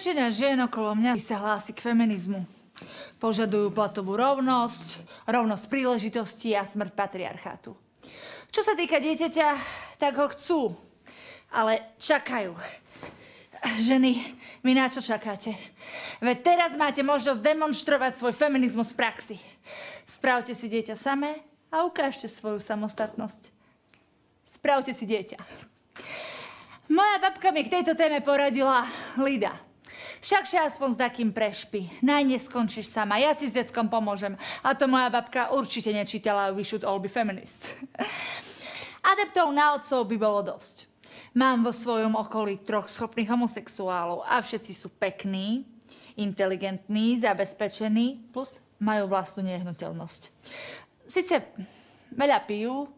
Väčšina žien okolo mňa sa hlási k feminizmu. Požadujú platovú rovnosť, rovnosť príležitosti a smrť patriarchátu. Čo sa týka dieťaťa, tak ho chcú, ale čakajú. Ženy, vy na čo čakáte? Veď teraz máte možnosť demonstrovať svoj feminizmus v praxi. Spravte si dieťa samé a ukážte svoju samostatnosť. Spravte si dieťa. Moja babka mi k tejto téme poradila Lida. Však si aspoň s takým prešpi. Najneskončíš sama, ja si s deckom pomôžem. A to moja babka určite nečítala We should all be feminists. Adeptov na otcov by bolo dosť. Mám vo svojom okolí troch schopných homosexuálov a všetci sú pekní, inteligentní, zabezpečení, plus majú vlastnú nehnuteľnosť. Sice veľa pijú,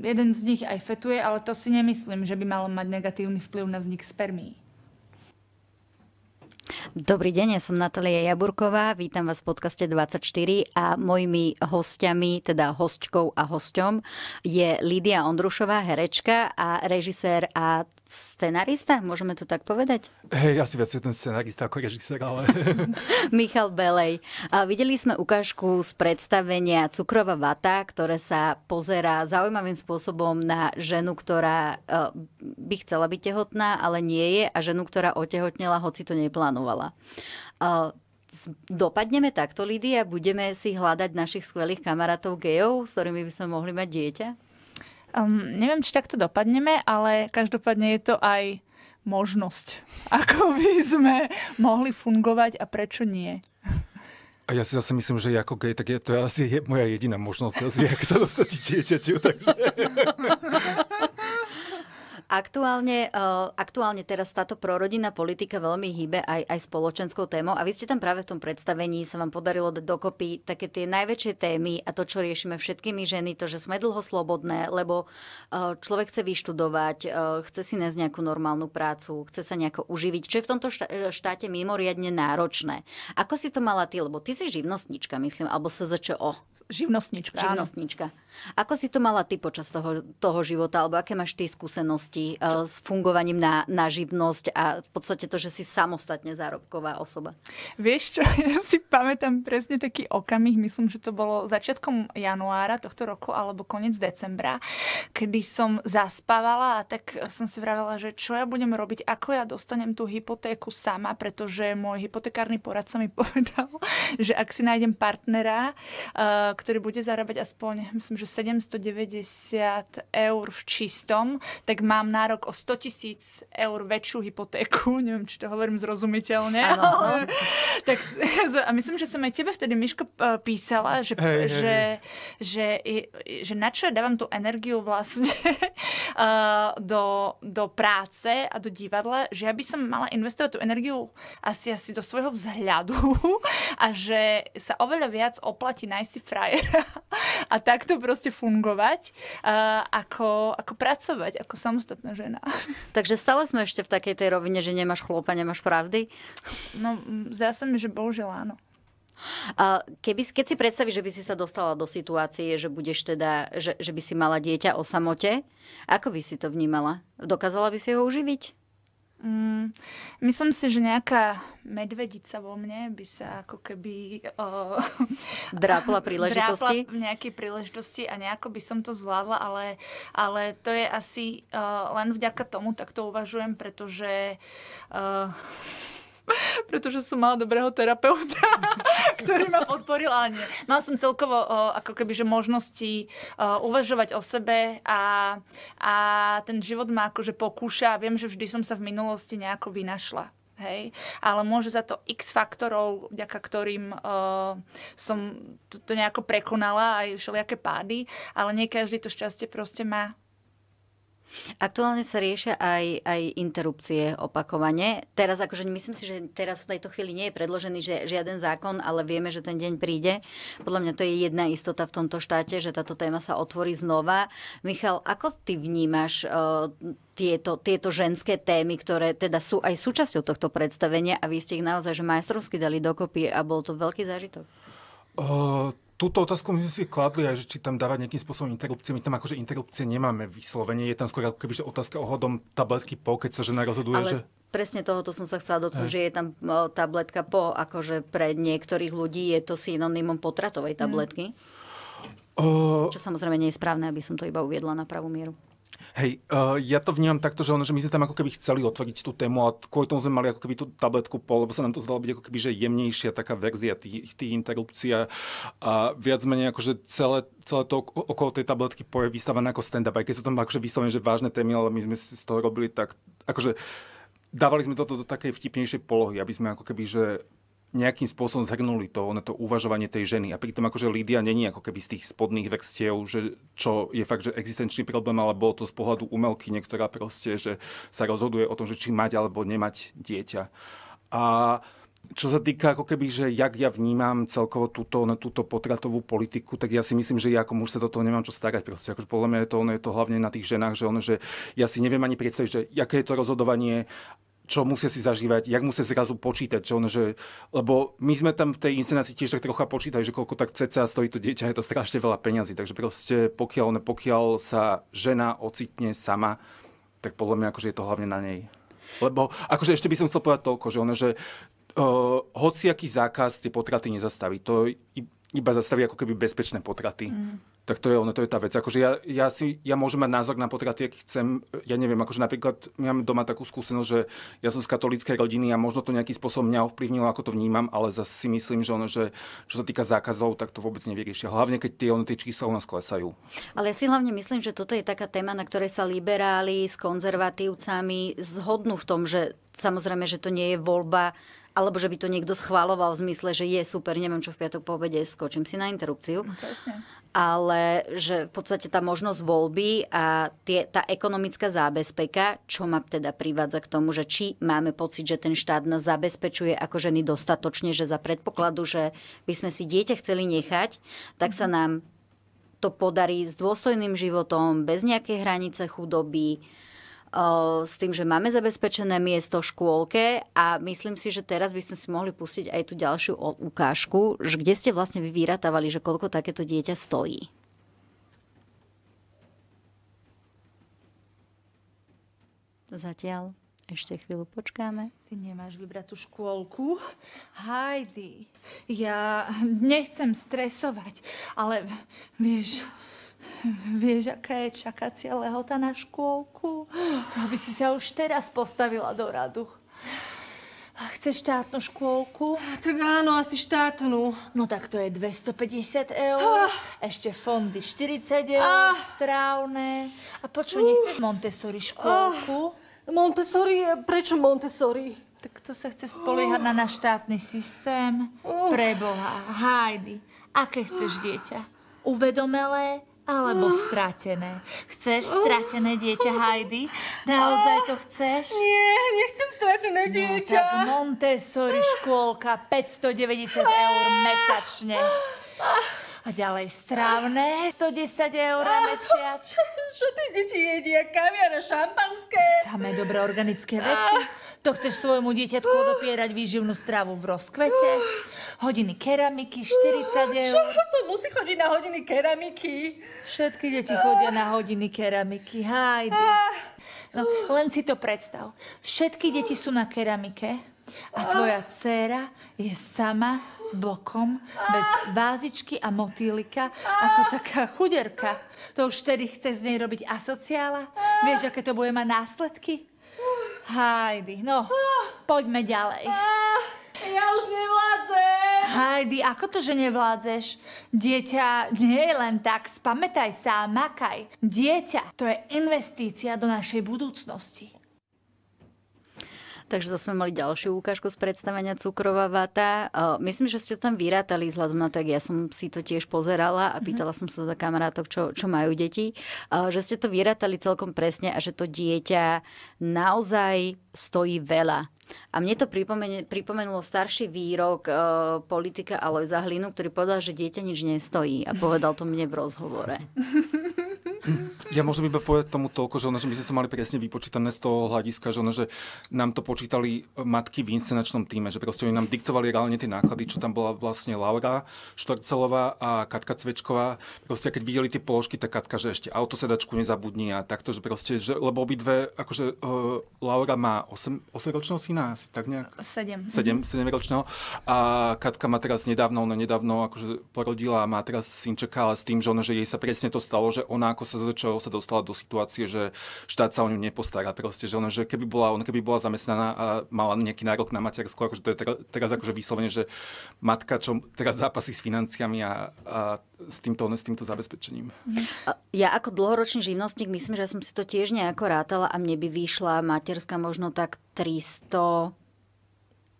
jeden z nich aj fetuje, ale to si nemyslím, že by malo mať negatívny vplyv na vznik spermií. Dobrý deň, ja som Natália Jaburková, vítam vás v podcaste 24 a mojimi hostiami, teda hostkou a hostom, je Lídia Ondrušová, herečka a režisér a scenarista, môžeme to tak povedať? Hej, asi viac ten scenarista ako režisér, ale... Michal Belej. A videli sme ukážku z predstavenia Cukrova vata, ktoré sa pozerá zaujímavým spôsobom na ženu, ktorá e, by chcela byť tehotná, ale nie je a ženu, ktorá otehotnela, hoci to neplánovala e, dopadneme takto, Lidia? Budeme si hľadať našich skvelých kamarátov gejov, s ktorými by sme mohli mať dieťa? Um, neviem, či takto dopadneme, ale každopádne je to aj možnosť, ako by sme mohli fungovať a prečo nie. A ja si zase myslím, že ako gej, tak je, to je asi je moja jediná možnosť, asi, ako sa dostať dieťaťu, takže... Aktuálne, eh, aktuálne teraz táto prorodinná politika veľmi hýbe aj, aj spoločenskou témou a vy ste tam práve v tom predstavení sa vám podarilo dať dokopy také tie najväčšie témy a to, čo riešime všetkými ženy, to, že sme dlho slobodné, lebo eh, človek chce vyštudovať, eh, chce si nájsť nejakú normálnu prácu, chce sa nejako uživiť, čo je v tomto štáte mimoriadne náročné. Ako si to mala ty, lebo ty si živnostnička, myslím, alebo SZČO. Živnostnička, Živnostnička. Áno. Ako si to mala ty počas toho, toho života, alebo aké máš ty skúsenosti? ťažkosti eh, s fungovaním na, na živnosť a v podstate to, že si samostatne zárobková osoba? Vieš čo, ja si pamätám presne taký okamih, myslím, že to bolo začiatkom januára tohto roku alebo koniec decembra, kedy som zaspávala a tak som si vravela, že čo ja budem robiť, ako ja dostanem tú hypotéku sama, pretože môj hypotekárny poradca mi povedal, že ak si nájdem partnera, eh, ktorý bude zarábať aspoň, myslím, že 790 eur v čistom, tak mám nárok o 100 tisíc eur väčšiu hypotéku, neviem, či to hovorím zrozumiteľne. Ano. tak, a myslím, že som aj tebe vtedy, Miško, písala, že, hey, že, hey. Že, že, že na čo ja dávam tú energiu vlastne do, do práce a do divadla, že ja by som mala investovať tú energiu asi, asi do svojho vzhľadu a že sa oveľa viac oplatí nájsť si frajera a takto proste fungovať, ako, ako pracovať, ako samostatný samostatná žena. Takže stále sme ešte v takej tej rovine, že nemáš chlopa, nemáš pravdy? No, zdá sa mi, že bohužiaľ áno. A keby, keď si predstavíš, že by si sa dostala do situácie, že, budeš teda, že, že by si mala dieťa o samote, ako by si to vnímala? Dokázala by si ho uživiť? Mm, myslím si, že nejaká medvedica vo mne by sa ako keby... O, drápla príležitosti? Drápla nejakej príležitosti a nejako by som to zvládla, ale, ale to je asi o, len vďaka tomu, tak to uvažujem, pretože... O, pretože som mala dobrého terapeuta, ktorý ma podporil, ale nie. Mala som celkovo o, ako keby, že možnosti o, uvažovať o sebe a, a ten život ma akože pokúša. Viem, že vždy som sa v minulosti nejako vynašla. Hej? Ale môže za to x faktorov, vďaka ktorým uh, som to, to nejako prekonala aj všelijaké pády, ale nie každý to šťastie proste má. Aktuálne sa riešia aj, aj interrupcie opakovane. Teraz akože myslím si, že teraz v tejto chvíli nie je predložený že, žiaden zákon, ale vieme, že ten deň príde. Podľa mňa to je jedna istota v tomto štáte, že táto téma sa otvorí znova. Michal, ako ty vnímaš uh, tieto, tieto ženské témy, ktoré teda sú aj súčasťou tohto predstavenia a vy ste ich naozaj že majstrovsky dali dokopy a bol to veľký zážitok? Uh túto otázku my sme si kladli aj, že či tam dávať nejakým spôsobom interrupcie. My tam akože interrupcie nemáme vyslovene. Je tam skôr ako keby že otázka ohľadom tabletky po, keď sa žena rozhoduje, Ale... že presne tohoto som sa chcela dotknúť, že je tam tabletka po, akože pre niektorých ľudí je to synonymom potratovej mm. tabletky. Mm. Čo samozrejme nie je správne, aby som to iba uviedla na pravú mieru. Hej, uh, ja to vnímam takto, že, ono, že my sme tam ako keby chceli otvoriť tú tému a kvôli tomu sme mali ako keby tú tabletku pol, lebo sa nám to zdalo byť ako keby, že jemnejšia taká verzia tých, tých interrupcií a viac menej že celé, celé to okolo tej tabletky po je vystavané ako stand-up, aj keď sú tam akože vyslovene, že vážne témy, ale my sme si z toho robili tak, akože dávali sme toto do takej vtipnejšej polohy, aby sme ako keby, že nejakým spôsobom zhrnuli to, ono to uvažovanie tej ženy. A pritom akože Lídia není ako keby z tých spodných vrstiev, že čo je fakt, že existenčný problém, alebo to z pohľadu umelky, niektorá proste, že sa rozhoduje o tom, že či mať alebo nemať dieťa. A čo sa týka ako keby, že jak ja vnímam celkovo túto, túto potratovú politiku, tak ja si myslím, že ja ako muž sa do toho nemám čo starať. Proste. Akože podľa mňa je to, ono je to hlavne na tých ženách, že, ono, že ja si neviem ani predstaviť, že aké je to rozhodovanie čo musia si zažívať, jak musia zrazu počítať, čo ono, že, lebo my sme tam v tej inscenácii tiež tak trocha počítali, že koľko tak ceca stojí to dieťa, je to strašne veľa peňazí, takže proste pokiaľ, ne, pokiaľ sa žena ocitne sama, tak podľa mňa akože je to hlavne na nej. Lebo akože ešte by som chcel povedať toľko, že ono, že uh, hociaký zákaz tie potraty nezastaví. To iba zastaví ako keby bezpečné potraty. Mm. Tak to je ono, to je tá vec. Akože ja, ja, si, ja môžem mať názor na potraty, aký chcem, ja neviem, akože napríklad ja mám doma takú skúsenosť, že ja som z katolíckej rodiny a možno to nejaký spôsob mňa ovplyvnilo, ako to vnímam, ale zase si myslím, že ono, že čo sa týka zákazov, tak to vôbec nevyriešia. Hlavne, keď tie, ono, tie čísla u nás klesajú. Ale ja si hlavne myslím, že toto je taká téma, na ktorej sa liberáli s konzervatívcami zhodnú v tom, že samozrejme, že to nie je voľba alebo že by to niekto schváloval v zmysle, že je super, neviem čo v piatok po obede, skočím si na interrupciu. No, presne. Ale že v podstate tá možnosť voľby a tie, tá ekonomická zábezpeka, čo ma teda privádza k tomu, že či máme pocit, že ten štát nás zabezpečuje ako ženy dostatočne, že za predpokladu, že by sme si dieťa chceli nechať, tak mm-hmm. sa mhm. nám to podarí s dôstojným životom, bez nejakej hranice chudoby, s tým, že máme zabezpečené miesto v škôlke a myslím si, že teraz by sme si mohli pustiť aj tú ďalšiu ukážku, že kde ste vlastne vy vyratávali, že koľko takéto dieťa stojí. Zatiaľ ešte chvíľu počkáme. Ty nemáš vybrať tú škôlku? Hajdy, ja nechcem stresovať, ale vieš, Vieš, aká je čakacia lehota na škôlku? Aby si sa už teraz postavila do radu. A Chceš štátnu škôlku? Tak áno, asi štátnu. No tak to je 250 eur, ah. ešte fondy 40 eur, ah. strávne. A počuj, uh. nechceš Montessori škôlku? Ah. Montessori? Prečo Montessori? Tak to sa chce spoliehať uh. na náš štátny systém. Uh. Preboha, hajdy. aké chceš dieťa? Uvedomelé, alebo stratené. Chceš stratené dieťa, Heidi? Naozaj to chceš? Nie, nechcem stratené no dieťa. No, tak Montessori škôlka 590 eur mesačne. A ďalej strávne, 110 eur mesiac. Čo, čo tie deti jedia? Kaviare, šampanské? Samé dobré organické veci. To chceš svojmu dieťatku odopierať výživnú stravu v rozkvete? hodiny keramiky, 40 eur. Čo? To musí chodiť na hodiny keramiky. Všetky deti ah. chodia na hodiny keramiky, hajdy. Ah. No, len si to predstav. Všetky deti sú na keramike a ah. tvoja dcéra je sama bokom, bez vázičky a motýlika, ako taká chuderka. To už tedy chceš z nej robiť asociála? Vieš, aké to bude mať následky? Hajdy, no, poďme ďalej. Ja už nevládzem. Hajdy, ako to, že nevládzeš? Dieťa nie je len tak, spamätaj sa, a makaj. Dieťa, to je investícia do našej budúcnosti. Takže to sme mali ďalšiu ukážku z predstavenia Cukrová vata. Myslím, že ste tam vyrátali vzhľadom na to, ja som si to tiež pozerala a mhm. pýtala som sa za kamarátok, čo, čo majú deti, že ste to vyrátali celkom presne a že to dieťa naozaj stojí veľa a mne to pripomenulo starší výrok e, politika Alojza Hlinu, ktorý povedal, že dieťa nič nestojí. A povedal to mne v rozhovore. Ja môžem iba povedať tomu toľko, že, ono, že my sme to mali presne vypočítané z toho hľadiska, že, ono, že nám to počítali matky v inscenačnom týme, že proste oni nám diktovali reálne tie náklady, čo tam bola vlastne Laura Štorcelová a Katka Cvečková. Proste keď videli tie položky, tak Katka, že ešte autosedačku nezabudni a takto, že proste, že, lebo obidve, akože uh, Laura má 8, 8-ročného syna ročná asi, tak nejak? 7. 7, 7 ročného. A Katka má teraz nedávno, ona no nedávno akože porodila a má teraz synčeka, ale s tým, že ono, že jej sa presne to stalo, že ona ako sa začala, sa dostala do situácie, že štát sa o ňu nepostará proste, že ona, že keby bola, ona keby bola zamestnaná a mala nejaký nárok na materskú, akože to je teraz akože vyslovene, že matka, čo teraz zápasí s financiami a, a s týmto, s týmto zabezpečením. Ja ako dlhoročný živnostník myslím, že som si to tiež nejako rátala a mne by vyšla materská možno tak 300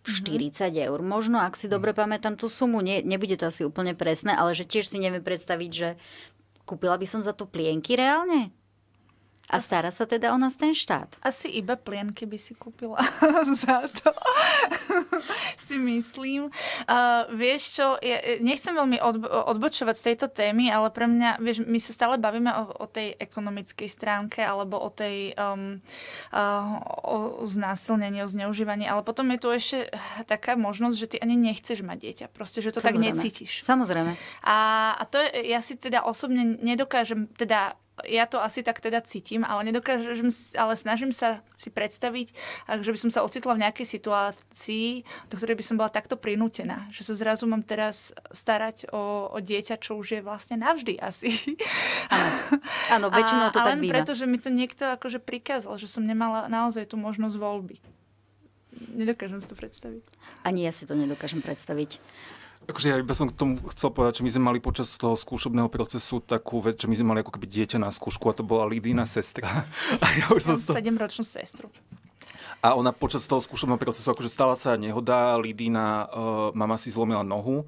40 mm-hmm. eur. Možno, ak si mhm. dobre pamätám tú sumu, ne, nebude to asi úplne presné, ale že tiež si neviem predstaviť, že kúpila by som za to plienky reálne? A stará sa teda o nás ten štát. Asi iba plienky by si kúpila za to, si myslím. Uh, vieš čo, ja e, nechcem veľmi odbo- odbočovať z tejto témy, ale pre mňa, vieš, my sa stále bavíme o, o tej ekonomickej stránke alebo o tej um, uh, o znásilnení, o zneužívaní, ale potom je tu ešte taká možnosť, že ty ani nechceš mať dieťa. Proste, že to Samozrejme. tak necítiš. Samozrejme. A, a to je, ja si teda osobne nedokážem teda ja to asi tak teda cítim, ale nedokážem, ale snažím sa si predstaviť, že by som sa ocitla v nejakej situácii, do ktorej by som bola takto prinútená. Že sa zrazu mám teraz starať o, o dieťa, čo už je vlastne navždy asi. Áno, väčšinou to a, tak len býva. preto, že mi to niekto akože prikázal, že som nemala naozaj tú možnosť voľby. Nedokážem si to predstaviť. Ani ja si to nedokážem predstaviť. Akože ja iba som k tomu chcel povedať, že my sme mali počas toho skúšobného procesu takú vec, že my sme mali ako keby dieťa na skúšku a to bola Lidina sestra. A ja už ja som 7 ročnú sestru. A ona počas toho skúšobného procesu, akože stala sa nehoda, Lidina, uh, e, mama si zlomila nohu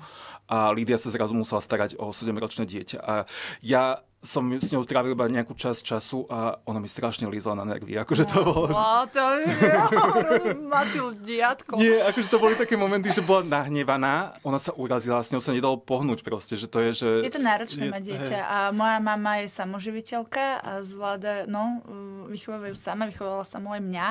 a Lídia sa zrazu musela starať o 7-ročné dieťa. A ja som s ňou trávil iba nejakú časť času a ona mi strašne lízla na nervy. Akože to bolo... to diatko. Nie, akože to boli také momenty, že bola nahnevaná, ona sa urazila, s ňou sa nedalo pohnúť proste, že to je, že... Je to náročné mať dieťa a moja mama je samoživiteľka a zvláda, no, vychovávajú sama, vychovala sa aj mňa,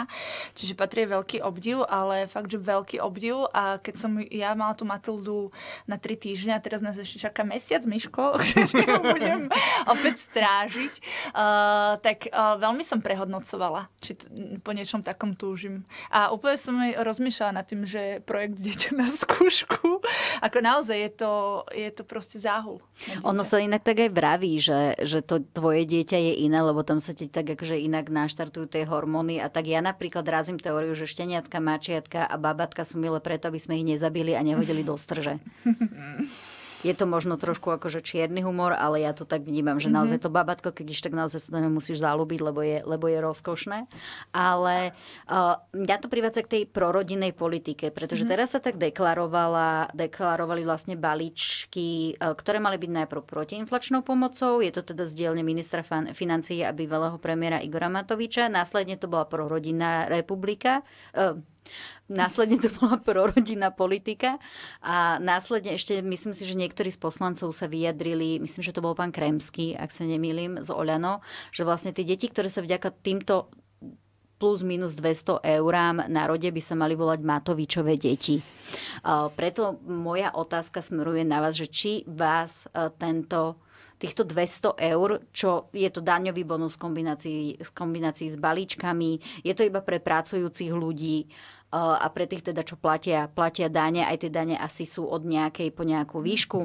čiže patrí veľký obdiv, ale fakt, že veľký obdiv a keď som ja mala tú Matildu na tri týždňa, teraz nás ešte čaká mesiac, myško, ktorý budem opäť strážiť, uh, tak uh, veľmi som prehodnocovala, či t- po niečom takom túžim. A úplne som aj rozmýšľala nad tým, že projekt Dieťa na skúšku, ako naozaj je to, je to proste záhul. Ono sa inak tak aj vraví, že, že to tvoje dieťa je iné, lebo tam sa ti tak akože inak naštartujú tie hormóny a tak ja napríklad rázim teóriu, že šteniatka, mačiatka a babatka sú milé preto, aby sme ich nezabili a nehodili do strže. je to možno trošku akože čierny humor, ale ja to tak vnímam, že naozaj mhm. to babatko, keď ešte tak naozaj sa musíš zalúbiť, lebo je, lebo je rozkošné. Ale uh, ja to privádza k tej prorodinej politike, pretože mhm. teraz sa tak deklarovala, deklarovali vlastne balíčky, uh, ktoré mali byť najprv protiinflačnou pomocou, je to teda z dielne ministra financií a bývalého premiéra Igora Matoviča, následne to bola prorodinná republika, uh, Hm. Následne to bola prorodinná politika a následne ešte myslím si, že niektorí z poslancov sa vyjadrili, myslím, že to bol pán Kremský, ak sa nemýlim, z Oľano, že vlastne tie deti, ktoré sa vďaka týmto plus minus 200 eurám na rode by sa mali volať Matovičové deti. Preto moja otázka smeruje na vás, že či vás e, tento týchto 200 eur, čo je to daňový bonus v kombinácii, v kombinácii s balíčkami, je to iba pre pracujúcich ľudí a pre tých teda, čo platia, platia dane, aj tie dane asi sú od nejakej po nejakú výšku.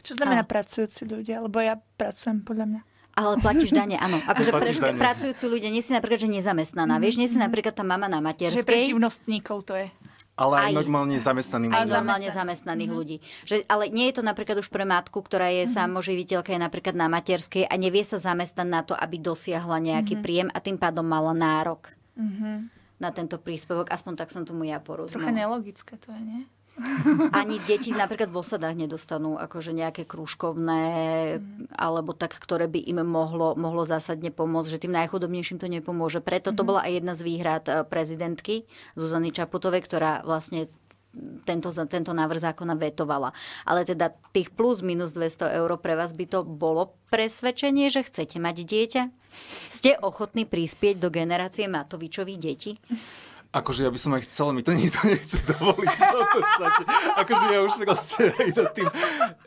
Čo znamená a... pracujúci ľudia? Lebo ja pracujem podľa mňa. Ale platíš dane, áno. Akože pre pracujúci ľudia, nie si napríklad, že nezamestnaná. Mm-hmm. Vieš, nie si mm-hmm. napríklad tá mama na materskej. Že pre živnostníkov to je. Ale aj, aj normálne zamestnaných ľudí. Aj normálne zamestnaných mm-hmm. ľudí. Že, ale nie je to napríklad už pre matku, ktorá je mm-hmm. samoživiteľka, je napríklad na materskej a nevie sa zamestnať na to, aby dosiahla nejaký mm-hmm. príjem a tým pádom mala nárok mm-hmm. na tento príspevok. Aspoň tak som tomu ja porozumela. Trocha nelogické to je, nie? Ani deti napríklad v osadách nedostanú akože nejaké krúžkovné mm. alebo tak, ktoré by im mohlo, mohlo zásadne pomôcť, že tým najchudobnejším to nepomôže. Preto to mhm. bola aj jedna z výhrad eh, prezidentky Zuzany Čaputovej, ktorá vlastne tento, tento návrh zákona vetovala. Ale teda tých plus minus 200 eur pre vás by to bolo presvedčenie, že chcete mať dieťa? Ste ochotní prispieť do generácie Matovičových detí? Akože ja by som aj chcel, mi to nikto nechce dovoliť. akože ja už proste vlastne tým...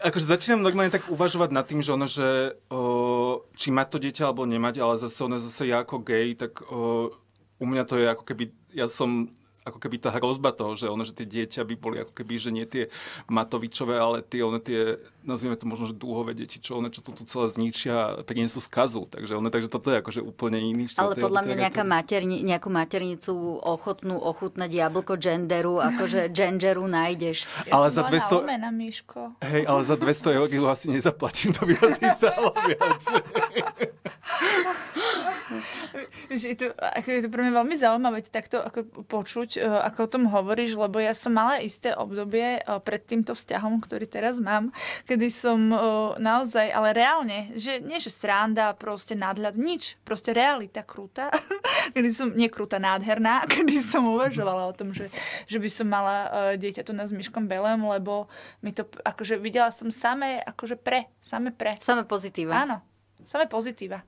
Akože začínam normálne tak uvažovať nad tým, že ono, že o, či mať to dieťa alebo nemať, ale zase ono, zase ja ako gej, tak o, u mňa to je ako keby, ja som ako keby tá hrozba toho, že ono, že tie dieťa by boli ako keby, že nie tie Matovičové, ale tie, one tie, nazvime to možno, že dúhové deti, čo one, čo to tu celé zničia, prinesú skazu. Takže one, takže toto je akože úplne iný štát. Ale podľa mňa nejaká materni, nejakú maternicu ochotnú ochutnať jablko genderu, akože genderu nájdeš. Ja ale za 200... Umena, Miško. Hej, ale za 200 eur asi nezaplatím, to by asi stalo viac. je to, je to pre mňa veľmi zaujímavé takto ako počuť počuť, e, ako o tom hovoríš, lebo ja som mala isté obdobie e, pred týmto vzťahom, ktorý teraz mám, kedy som e, naozaj, ale reálne, že nie že sranda, proste nadhľad, nič, proste realita krúta, kedy som, nie krúta, nádherná, kedy som uvažovala o tom, že, že by som mala dieťa tu na Myškom Belém, lebo mi to, akože videla som samé, akože pre, samé pre. Samé pozitíva. Áno, samé pozitíva.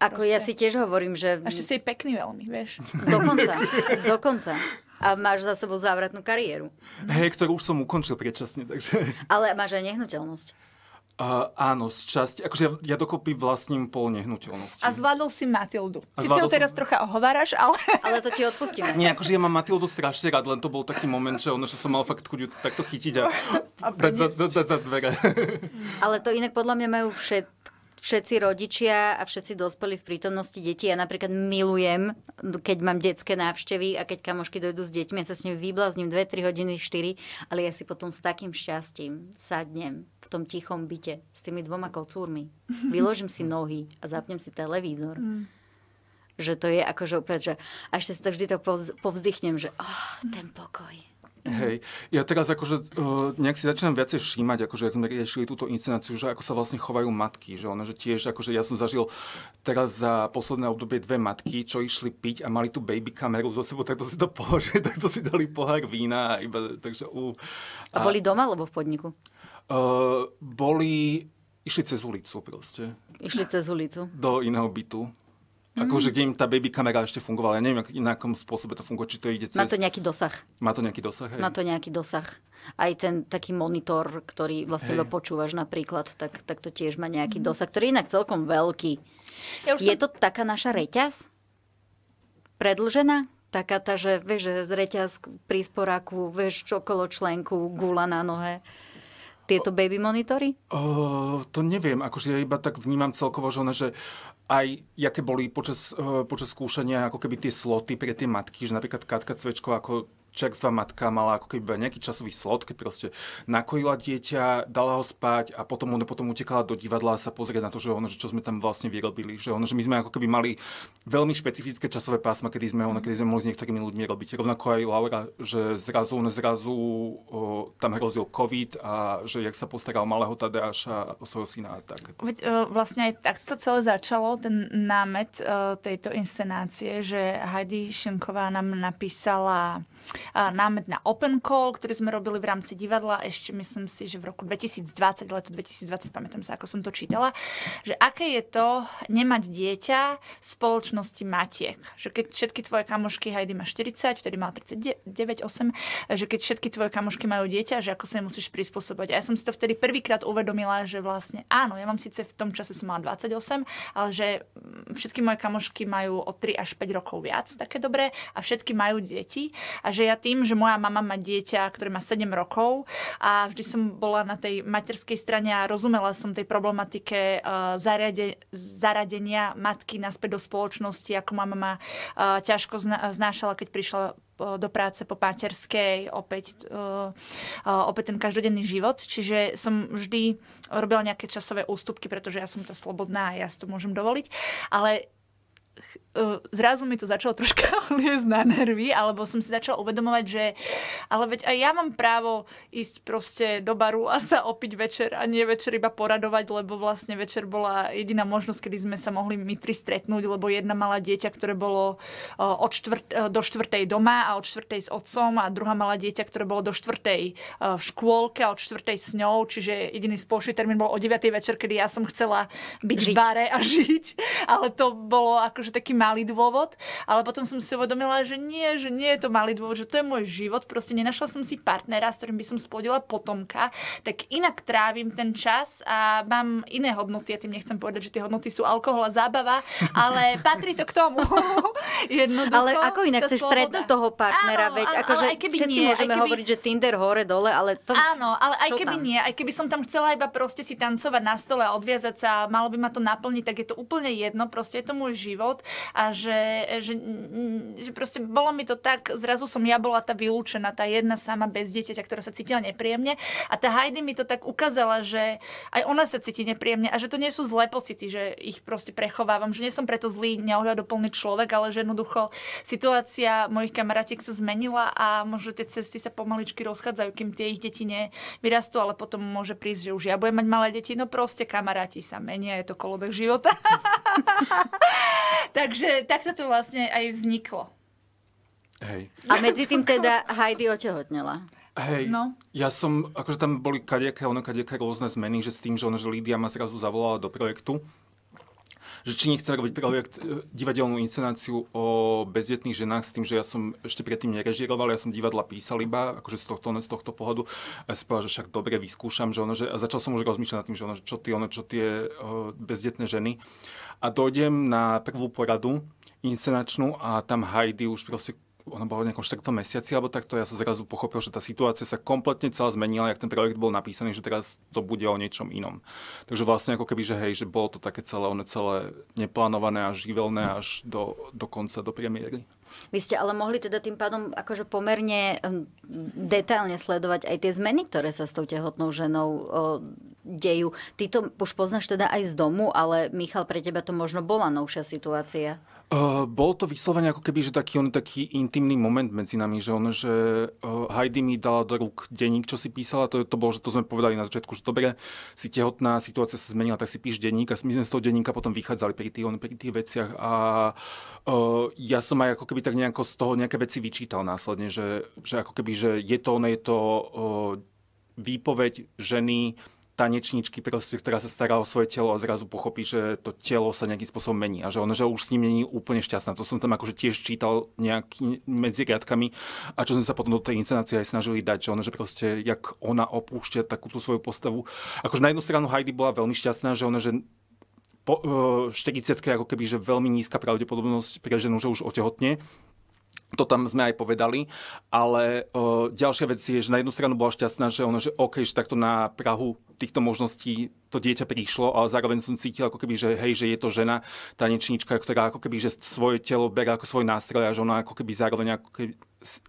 Ako Proste. ja si tiež hovorím, že... A ešte si pekný veľmi, vieš. Dokonca, dokonca. A máš za sebou závratnú kariéru. No. Hej, ktorú už som ukončil predčasne, takže... Ale máš aj nehnuteľnosť. Uh, áno, z časti. Akože ja, ja dokopy vlastním pol nehnuteľnosti. A zvládol si Matildu. Sice ho teraz som... trocha ohováraš, ale... Ale to ti odpustíme. Nie, akože ja mám Matildu strašne rád, len to bol taký moment, že ono, že som mal fakt chuť takto chytiť a, a dať, za, dať za dvere. Ale to inak podľa mňa majú všetko všetci rodičia a všetci dospelí v prítomnosti detí. Ja napríklad milujem, keď mám detské návštevy a keď kamošky dojdú s deťmi, ja sa s nimi vyblázním 2-3 hodiny, 4, ale ja si potom s takým šťastím sadnem v tom tichom byte s tými dvoma kocúrmi. Vyložím si nohy a zapnem si televízor. Mm že to je akože úplne, že až si to vždy tak povzdychnem, že oh, ten pokoj. Mhm. Hej, ja teraz akože uh, nejak si začínam viacej všímať, akože ak sme riešili túto inscenáciu, že ako sa vlastne chovajú matky, že ona, že tiež, akože ja som zažil teraz za posledné obdobie dve matky, čo išli piť a mali tú baby kameru zo sebou, tak to si to položili, tak to si dali pohár vína, iba, takže uh, a... a boli doma, alebo v podniku? Uh, boli, išli cez ulicu proste. Išli cez ulicu? Do iného bytu. Akože mm. kde im tá baby kamera ešte fungovala. Ja neviem, na akom spôsobe to funguje, či to ide cez... Má to nejaký dosah. Má to nejaký dosah, hej? Má to nejaký dosah. Aj ten taký monitor, ktorý vlastne hey. počúvaš napríklad, tak, tak to tiež má nejaký mm dosah, ktorý je inak celkom veľký. Ja je som... to taká naša reťaz? Predlžená? Taká tá, že, vieš, že reťaz pri sporáku, vieš, okolo členku, gula na nohe tieto baby monitory? O, to neviem, akože ja iba tak vnímam celkovo, že, ona, že aj aké boli počas, eh, počas skúšania ako keby tie sloty pre tie matky, že napríklad Katka Cvečko ako čerstvá matka mala ako keby nejaký časový slot, keď proste nakojila dieťa, dala ho spať a potom ona potom utekala do divadla a sa pozrieť na to, že ono, že čo sme tam vlastne vyrobili. Že ono, že my sme ako keby mali veľmi špecifické časové pásma, kedy sme, ono, kedy sme mohli s niektorými ľuďmi robiť. Rovnako aj Laura, že zrazu, ono, zrazu o, tam hrozil COVID a že jak sa postaral malého Tadeáša o svojho syna a tak. Veď o, e, vlastne aj tak to celé začalo, ten námet o, e, tejto inscenácie, že Heidi Šenková nám napísala námet na Open Call, ktorý sme robili v rámci divadla ešte myslím si, že v roku 2020, leto 2020, pamätám sa, ako som to čítala, že aké je to nemať dieťa v spoločnosti matiek. Že keď všetky tvoje kamošky, Heidi má 40, vtedy má 39, 8, že keď všetky tvoje kamošky majú dieťa, že ako sa im musíš prispôsobiť. A ja som si to vtedy prvýkrát uvedomila, že vlastne áno, ja mám síce v tom čase som mala 28, ale že mm, všetky moje kamošky majú o 3 až 5 rokov viac, také dobré, a všetky majú deti a že ja tým, že moja mama má dieťa, ktoré má 7 rokov a vždy som bola na tej materskej strane a rozumela som tej problematike eh, zarade, zaradenia matky naspäť do spoločnosti, ako má mama eh, ťažko znášala, keď prišla eh, do práce po páterskej, opäť, opäť ten každodenný život. Čiže som vždy robila nejaké časové ústupky, pretože ja som tá slobodná a ja si to môžem dovoliť. Ale uh, zrazu mi to začalo troška liest na nervy, alebo som si začala uvedomovať, že ale veď aj ja mám právo ísť proste do baru a sa opiť večer a nie večer iba poradovať, lebo vlastne večer bola jediná možnosť, kedy sme sa mohli my tri stretnúť, lebo jedna mala dieťa, ktoré bolo uh, od čtvrt, uh, do štvrtej doma a od štvrtej s otcom a druhá mala dieťa, ktoré bolo do štvrtej uh, v škôlke a od štvrtej s ňou, čiže jediný spoločný termín bol o 9. večer, kedy ja som chcela byť žiť. v bare a žiť, ale to bolo akože tak taký malý dôvod, ale potom som si uvedomila, že nie, že nie je to malý dôvod, že to je môj život, proste nenašla som si partnera, s ktorým by som splodila potomka, tak inak trávim ten čas a mám iné hodnoty, ja tým nechcem povedať, že tie hodnoty sú alkohol a zábava, ale patrí to k tomu. Jednoducho, ale ako inak chceš sloboda. stretnúť toho partnera, áno, veď áno, akože aj keby všetci nie, môžeme keby... hovoriť, že Tinder hore, dole, ale to... Áno, ale aj keby tam? nie, aj keby som tam chcela iba proste si tancovať na stole a odviazať sa, malo by ma to naplniť, tak je to úplne jedno, proste je to môj život a že, že, mm, že proste bolo mi to tak, zrazu som ja bola tá vylúčená, tá jedna sama bez dieťaťa, ktorá sa cítila nepríjemne a tá Heidi mi to tak ukázala, že aj ona sa cíti nepríjemne a že to nie sú zlé pocity, že ich proste prechovávam, že nie som preto zlý, neohľadoplný človek, ale že jednoducho situácia mojich kamarátiek sa zmenila a možno tie cesty sa pomaličky rozchádzajú, kým tie ich deti nevyrastú, ale potom môže prísť, že už ja budem mať malé deti, no proste kamaráti sa menia, je to kolobek života. Takže takto to vlastne aj vzniklo. Hej. A medzi tým teda Heidi otehotnela. Hej, no. ja som, akože tam boli kadejaké, ono kadejaké rôzne zmeny, že s tým, že ono, že Lídia ma zrazu zavolala do projektu, že či nechcem robiť projekt, e, divadelnú inscenáciu o bezdetných ženách s tým, že ja som ešte predtým nerežiroval, ja som divadla písal iba, akože z tohto, z tohto pohodu. A si povedal, že však dobre vyskúšam, že ono, že, a začal som už rozmýšľať nad tým, že ono, čo tie, ono, čo tie e, bezdetné ženy. A dojdem na prvú poradu inscenačnú a tam Heidi už proste ono bola v nejakom mesiaci, alebo takto ja som zrazu pochopil, že tá situácia sa kompletne celá zmenila, jak ten projekt bol napísaný, že teraz to bude o niečom inom. Takže vlastne ako keby, že hej, že bolo to také celé, ono celé neplánované a živelné až do, do konca, do premiéry. Vy ste ale mohli teda tým pádom akože pomerne hm, detailne sledovať aj tie zmeny, ktoré sa s tou tehotnou ženou dejú. Ty to už poznáš teda aj z domu, ale Michal, pre teba to možno bola novšia situácia. Eh, bol to vyslovene ako keby, že taký, on, taký intimný moment medzi nami, že on, že uh, Heidi mi dala do rúk denník, čo si písala, to, to bolo, že to sme povedali na začiatku, že dobre, si tehotná, situácia sa zmenila, tak si píš denník a my sme z toho denníka potom vychádzali pri tých, on, pri tých veciach a uh, ja som aj ako keby tak nejako z toho nejaké veci vyčítal následne, že, že ako keby, že je to, ono je to uh, výpoveď ženy, tanečničky, proste, ktorá sa stará o svoje telo a zrazu pochopí, že to telo sa nejakým spôsobom mení a že ona že už s ním není úplne šťastná. To som tam akože tiež čítal nejaký medzi riadkami a čo sme sa potom do tej inscenácie aj snažili dať, že ona, že proste, jak ona opúšťa takúto svoju postavu. Akože na jednu stranu Heidi bola veľmi šťastná, že ona, že po, 40 e, ako keby, že veľmi nízka pravdepodobnosť pre ženu, že už otehotne to tam sme aj povedali, ale o, ďalšia vec je, že na jednu stranu bola šťastná, že ono, že OK, že takto na Prahu týchto možností to dieťa prišlo, ale zároveň som cítila ako keby, že hej, že je to žena, tanečníčka, ktorá ako keby, že svoje telo berá ako svoj nástroj a že ona ako keby zároveň ako keby,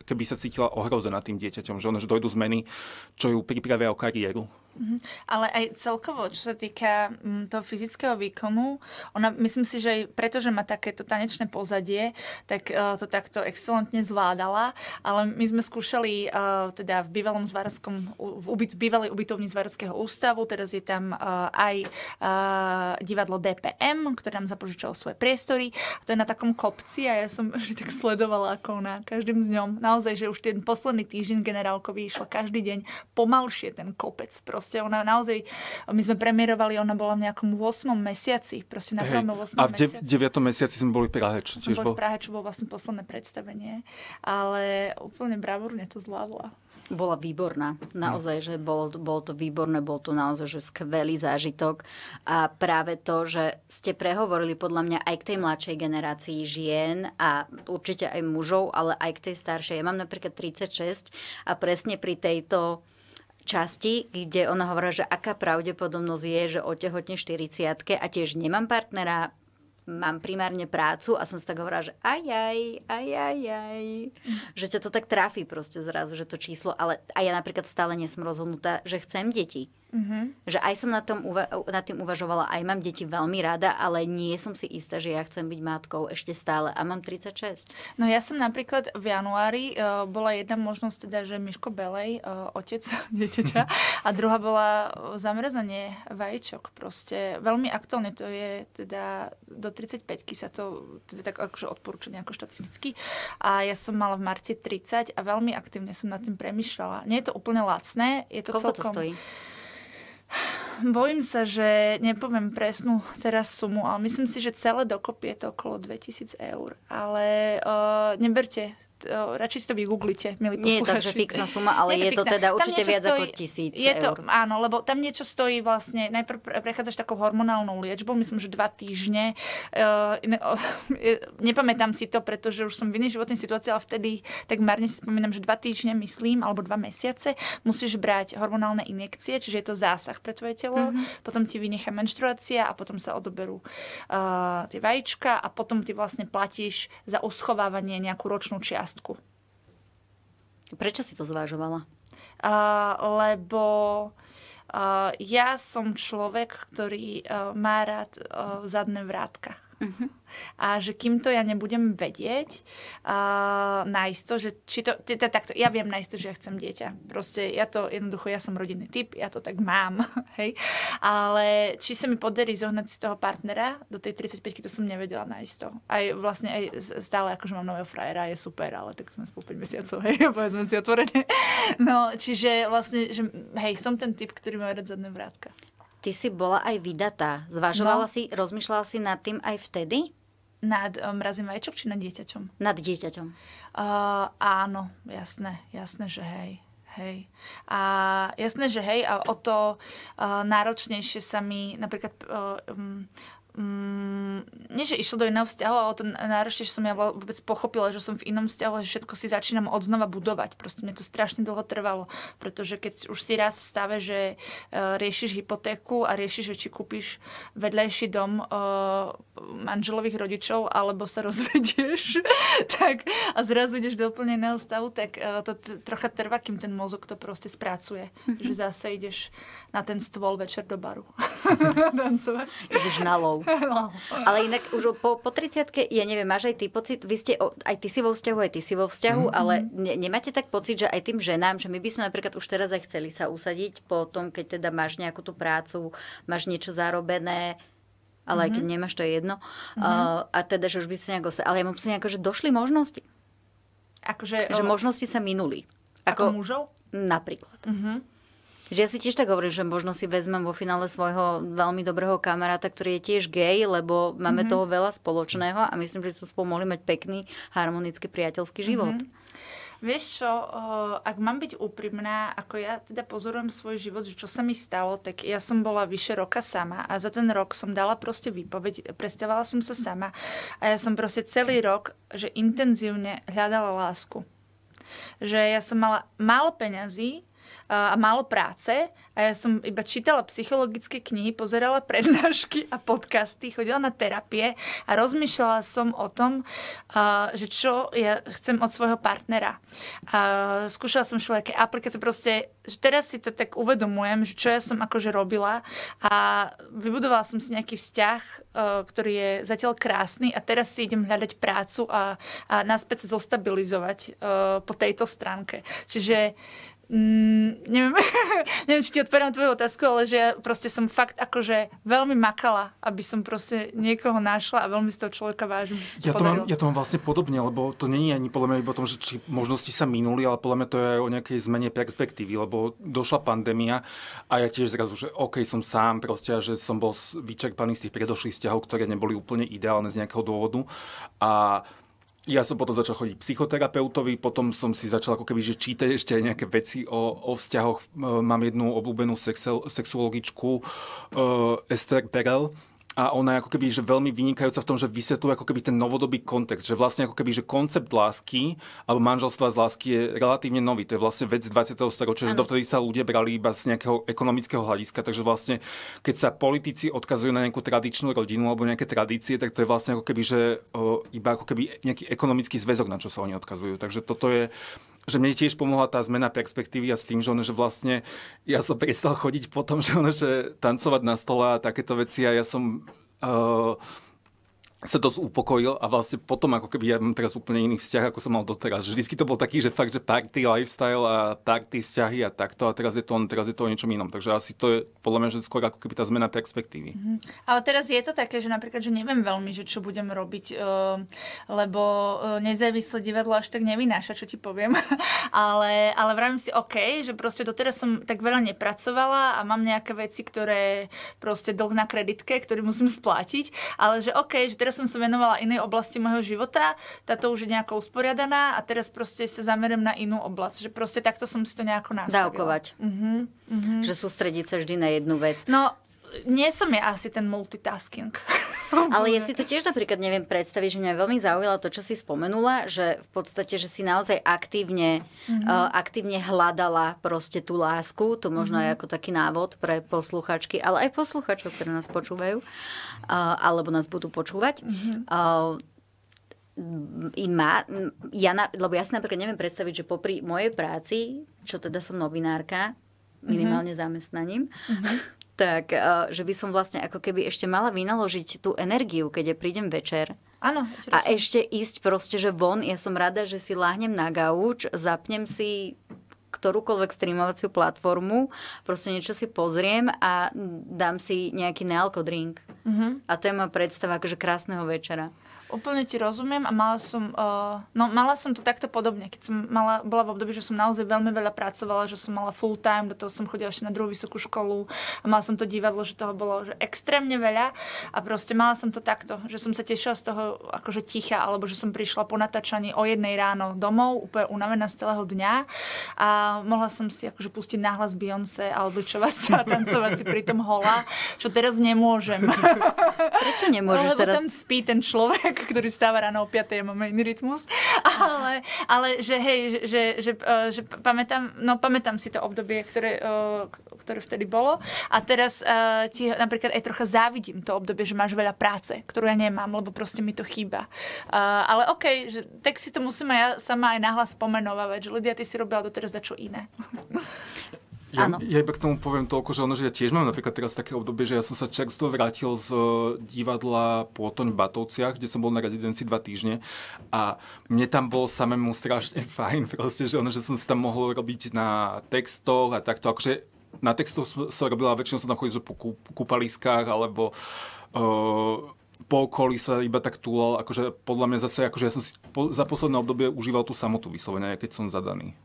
keby sa cítila ohrozená tým dieťaťom, že ono, že dojdu zmeny, čo ju pripravia o kariéru Mhm. Ale aj celkovo, čo sa týka mm, toho fyzického výkonu, ona, myslím si, že pretože má takéto tanečné pozadie, tak e, to takto excelentne zvládala, ale my sme skúšali e, teda v bývalom zvárskom, v, ubyt, bývalej ubytovni zvárskeho ústavu, teraz je tam e, aj divadlo DPM, ktoré nám zapožičalo svoje priestory. A to je na takom kopci a ja som vždy tak sledovala, ako na každým z ňom. Naozaj, že už ten posledný týždeň generálkovi išla každý deň pomalšie ten kopec proste Proste ona naozaj, my sme premiérovali, ona bola v nejakom 8. mesiaci. Proste na prvom 8. A v 9. Mesiaci. sme boli v Prahe, čo tiež bol... v Prahe, čo bolo vlastne posledné predstavenie. Ale úplne bravúrne to zvládla. Bola výborná. Naozaj, že bolo, bolo to výborné, bol to naozaj že skvelý zážitok. A práve to, že ste prehovorili podľa mňa aj k tej mladšej generácii žien a určite aj mužov, ale aj k tej staršej. Ja mám napríklad 36 a presne pri tejto časti, kde ona hovorila, že aká pravdepodobnosť je, že otehotne 40 a tiež nemám partnera, mám primárne prácu a som si tak hovorila, že aj, aj, aj, že ťa to tak trafí proste zrazu, že to číslo, ale a ja napríklad stále nie som rozhodnutá, že chcem deti. Mm-hmm. Že aj som na tom uva- nad tým uvažovala, aj mám deti veľmi rada, ale nie som si istá, že ja chcem byť matkou ešte stále a mám 36. No ja som napríklad v januári, uh, bola jedna možnosť teda, že Miško Belej, uh, otec dieťaťa, a druhá bola e, zamrzanie vajíčok. Proste veľmi aktuálne to je teda do 35 sa to teda tak akože odporúča nejako štatisticky. A ja som mala v marci 30 a veľmi aktívne som nad tým premyšľala. Nie je to úplne lacné, je to Koľko celkom... to stojí? bojím sa, že nepoviem presnú teraz sumu, ale myslím si, že celé dokopy je to okolo 2000 eur. Ale uh, neberte E, radšej si to vygooglite, milí Nie je to že fixná suma, ale je to, je to teda určite viac stojí, ako tisíc je to, eur. Áno, lebo tam niečo stojí vlastne, najprv prechádzaš takou hormonálnou liečbou, myslím, že dva týždne. E, nepamätám si to, pretože už som v inej životnej situácii, ale vtedy tak marne si spomínam, že dva týždne, myslím, alebo dva mesiace musíš brať hormonálne injekcie, čiže je to zásah pre tvoje telo, mm-hmm. potom ti vynechá menštruácia a potom sa odoberú uh, tie vajíčka a potom ty vlastne platíš za uschovávanie nejakú ročnú čiastku čiastku. Prečo si to zvážovala? Uh, lebo uh, ja som človek, ktorý uh, má rád uh, zadné vrátka. Uh-huh. A že kým to ja nebudem vedieť, uh, nájsť to, že či to, teda takto, ja viem nájsť to, že ja chcem dieťa. Proste ja to, jednoducho, ja som rodinný typ, ja to tak mám, hej. Ale či sa mi podarí zohnať si toho partnera do tej 35 to som nevedela nájsť to. Aj vlastne aj stále, akože mám nového frajera, je super, ale tak sme spolu 5 mesiacov, hej, povedzme si otvorene. No, čiže vlastne, že hej, som ten typ, ktorý má rád zadné vrátka ty si bola aj vydatá. Zvažovala no. si, rozmýšľala si nad tým aj vtedy? Nad e, mrazím vajčok či nad dieťaťom? Nad dieťaťom. Uh, áno, jasné, jasné, že hej. Hej. A jasné, že hej, a o to uh, náročnejšie sa mi napríklad uh, um, mm, nie, že išlo do iného vzťahu, ale to náročne, že som ja vôbec pochopila, že som v inom vzťahu a že všetko si začínam od znova budovať. Proste mne to strašne dlho trvalo, pretože keď už si raz v stave, že uh, riešiš hypotéku a riešiš, že či kúpiš vedlejší dom uh, manželových rodičov alebo sa rozvedieš tak, a zrazu ideš do úplne iného stavu, tak uh, to trocha trvá, kým ten mozog to proste spracuje. Mhm. Že zase ideš na ten stôl večer do baru tancovať. Ideš na lov. No. Ale inak už po, po 30 ja neviem, máš aj ty pocit, vy ste aj ty si vo vzťahu, aj ty si vo vzťahu, mm-hmm. ale ne, nemáte tak pocit, že aj tým ženám, že my by sme napríklad už teraz aj chceli sa usadiť po tom, keď teda máš nejakú tú prácu, máš niečo zarobené, ale mm-hmm. aj keď mhm. nemáš, to je jedno. Mm-hmm. Uh, a teda, že už by ste nejako... Ale ja mám pocit, že došli možnosti. Akože, že možnosti sa minuli. Ako, ako mužov? Napríklad. Mm-hmm. Že ja si tiež tak hovorím, že možno si vezmem vo finále svojho veľmi dobrého kamaráta, ktorý je tiež gay, lebo máme mm-hmm. toho veľa spoločného a myslím, že sme spolu mohli mať pekný, harmonický, priateľský mhm. život. Mm-hmm. Vieš čo, ak mám byť úprimná, ako ja teda pozorujem svoj život, že čo sa mi stalo, tak ja som bola vyše roka sama a za ten rok som dala proste výpoveď, presťavala som sa sama a ja som proste celý rok, že intenzívne hľadala lásku. Že ja som mala málo peňazí, a málo práce a ja som iba čítala psychologické knihy, pozerala prednášky a podcasty, chodila na terapie a rozmýšľala som o tom, že čo ja chcem od svojho partnera. A skúšala som všelijaké aplikácie, proste, že teraz si to tak uvedomujem, že čo ja som akože robila a vybudovala som si nejaký vzťah, e, ktorý je zatiaľ krásny a teraz si idem hľadať prácu a, a náspäť sa zostabilizovať e, po tejto stránke. Čiže Mm, neviem, neviem, či ti odpovedám tvoju otázku, ale že ja proste som fakt akože veľmi makala, aby som proste niekoho našla a veľmi z toho človeka vážim. Ja to, ja to mám vlastne podobne, lebo to nie je ani podľa mňa iba o tom, že či možnosti sa minuli, ale podľa mňa to je aj o nejakej zmene perspektívy, lebo došla pandémia a ja tiež zrazu, že OK, som sám proste, že som bol vyčerpaný z tých predošlých vzťahov, ktoré neboli úplne ideálne z nejakého dôvodu a ja som potom začal chodiť psychoterapeutovi, potom som si začal ako keby že čítať ešte aj nejaké veci o, o vzťahoch. E, mám jednu obľúbenú sexuologičku, e, Esther Perel, a ona je ako keby že veľmi vynikajúca v tom, že vysvetľuje ako keby ten novodobý kontext, že vlastne ako keby že koncept lásky alebo manželstva z lásky je relatívne nový. To je vlastne vec 20. storočia, ano. že dovtedy sa ľudia brali iba z nejakého ekonomického hľadiska, takže vlastne keď sa politici odkazujú na nejakú tradičnú rodinu alebo nejaké tradície, tak to je vlastne ako keby že iba ako keby nejaký ekonomický zväzok, na čo sa oni odkazujú. Takže toto je že mne tiež pomohla tá zmena perspektívy a s tým, že ono, že vlastne ja som prestal chodiť potom, že ono, že tancovať na stole a takéto veci a ja som uh, sa dosť upokojil a vlastne potom ako keby ja mám teraz úplne iný vzťah, ako som mal doteraz. Vždycky to bol taký, že fakt, že party lifestyle a party vzťahy a takto a teraz je to, teraz je to o niečom inom. Takže asi to je podľa mňa, že skôr ako keby tá zmena perspektívy. Mm-hmm. Ale teraz je to také, že napríklad, že neviem veľmi, že čo budem robiť, eh, lebo eh, nezávislé divadlo až tak nevynáša, čo ti poviem. ale, ale vravím si, OK, že proste doteraz som tak veľa nepracovala a mám nejaké veci, ktoré proste dlh na kreditke, ktorý musím splátiť, ale že OK, že teraz som sa venovala inej oblasti môjho života, táto už je nejako usporiadaná a teraz proste sa zamerem na inú oblasť. Že proste takto som si to nejako nastavila. Dávkovať. Uh-huh, mhm, mhm. uh-huh. Že sústrediť sa vždy na jednu vec. No, nie som ja asi ten multitasking. Oh, ale ja si to tiež napríklad neviem predstaviť, že mňa veľmi zaujalo to, čo si spomenula, že v podstate, že si naozaj aktívne, mm-hmm. uh, aktívne hľadala proste tú lásku, to možno mm-hmm. aj mhm. ako taký návod pre posluchačky, ale aj posluchačov, ktoré nás počúvajú, uh, alebo nás budú počúvať. Mm-hmm. Uh, i má, ja na, lebo ja si napríklad neviem predstaviť, že popri mojej práci, čo teda som novinárka, mhm. minimálne mm-hmm. zamestnaním, mm-hmm tak eh, že by som vlastne ako keby ešte mala vynaložiť tú energiu, keď ja prídem večer. Áno. A ešte ísť proste, že von, ja som rada, že si láhnem na gauč, zapnem si ktorúkoľvek streamovaciu platformu, proste niečo si pozriem a dám si nejaký nealko drink. mm A to je moja predstava akože krásneho večera. Úplne ti rozumiem a mala som, uh, no mala som to takto podobne, keď som mala, bola v období, že som naozaj veľmi veľa pracovala, že som mala full time, do toho som chodila ešte na druhú vysokú školu a mala som to divadlo, že toho bolo že extrémne veľa a proste mala som to takto, že som sa tešila z toho akože ticha, alebo že som prišla po natáčaní o jednej ráno domov, úplne unavená z celého dňa a mohla som si akože pustiť náhlas Beyoncé a odličovať sa a tancovať si tom hola, čo teraz nemôžem. Prečo nemôžeš no, Lebo teraz? tam spí ten človek človek, ktorý stáva ráno o 5, ja mám iný rytmus. Ale, ale že hej, že, že, že, e, že pamätám, no pamätám si to obdobie, ktoré, e, ktoré vtedy bolo. A teraz e, ti napríklad aj trocha závidím to obdobie, že máš veľa práce, ktorú ja nemám, lebo proste mi to chýba. Ale okej, že, tak si to musím aj ja sama aj nahlas pomenovať, že ľudia, ty si robila doteraz čo iné. Ja, ja iba k tomu poviem toľko, že ono, že ja tiež mám napríklad teraz také obdobie, že ja som sa čerstvo vrátil z e, divadla Pôtoň v Batovciach, kde som bol na rezidencii dva týždne a mne tam bol samému strašne fajn proste, že ono, že som si tam mohol robiť na textoch a takto, akože na textoch som robila, väčšinou som tam chodil, že po kúpaliskách alebo uh, po okolí sa iba tak túlal, akože podľa mňa zase, akože ja som si po, za posledné obdobie užíval tú samotu vyslovene, keď som zadaný.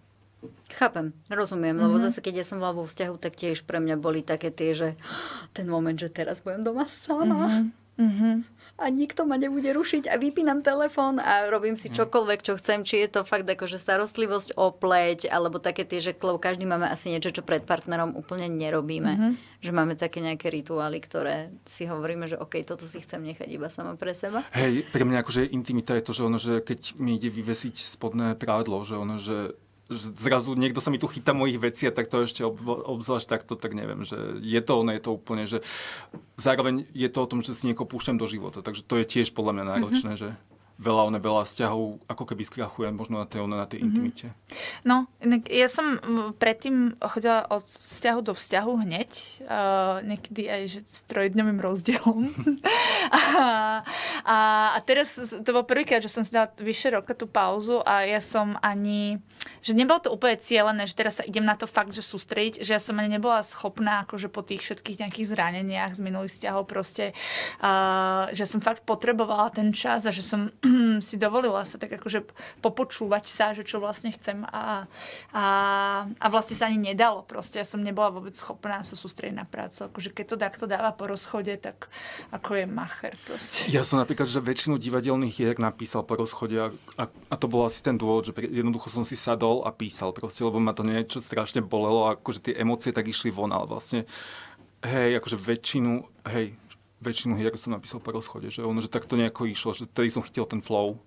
Chápem, rozumiem, mm-hmm. lebo mhm. zase keď ja som bola vo vzťahu, tak tiež pre mňa boli také tie, že ten moment, že teraz budem doma sama mm-hmm. a nikto ma nebude rušiť a vypínam telefón a robím si mhm. čokoľvek, čo chcem, či je to fakt akože starostlivosť o pleť, alebo také tie, že lebo každý máme asi niečo, čo pred partnerom úplne nerobíme. Mm-hmm. Že máme také nejaké rituály, ktoré si hovoríme, že OK, toto si chcem nechať iba sama pre seba. Hej, pre mňa akože intimita je to, že ono, že keď mi ide vyvesiť spodné prádlo, že ono, že zrazu niekto sa mi tu chytá mojich vecí a tak to ešte ob, obzvlášť takto, tak neviem, že je to ono, je to úplne, že zároveň je to o tom, že si niekoho púšťam do života, takže to je tiež podľa mňa náročné, mm-hmm. že veľa, ona veľa vzťahov ako keby skrachuje možno na tej, ona, na tej mm-hmm. intimite. No, ja som predtým chodila od vzťahu do vzťahu hneď, uh, niekedy aj že s trojdňovým rozdielom. a, a, a teraz to bol prvýkrát, že som si dala vyše roka tú pauzu a ja som ani, že nebolo to úplne cieľené, že teraz sa idem na to fakt, že sústrediť, že ja som ani nebola schopná akože po tých všetkých nejakých zraneniach z minulých vzťahov proste, uh, že som fakt potrebovala ten čas a že som Mhm, si dovolila sa tak akože popočúvať sa, že čo vlastne chcem a, a, a vlastne sa ani nedalo proste. Ja som nebola vôbec schopná sa sústrediť na prácu. Akože keď to takto dáva po rozchode, tak ako je macher proste. Ja som napríklad, že väčšinu divadelných hier napísal po rozchode a, a, a to bol asi ten dôvod, že jednoducho som si sadol a písal proste, lebo ma to niečo strašne bolelo a akože tie emócie tak išli von, ale vlastne hej, akože väčšinu, hej, väčšinu hier som napísal po rozchode, že ono, že takto nejako išlo, že tedy som chytil ten flow.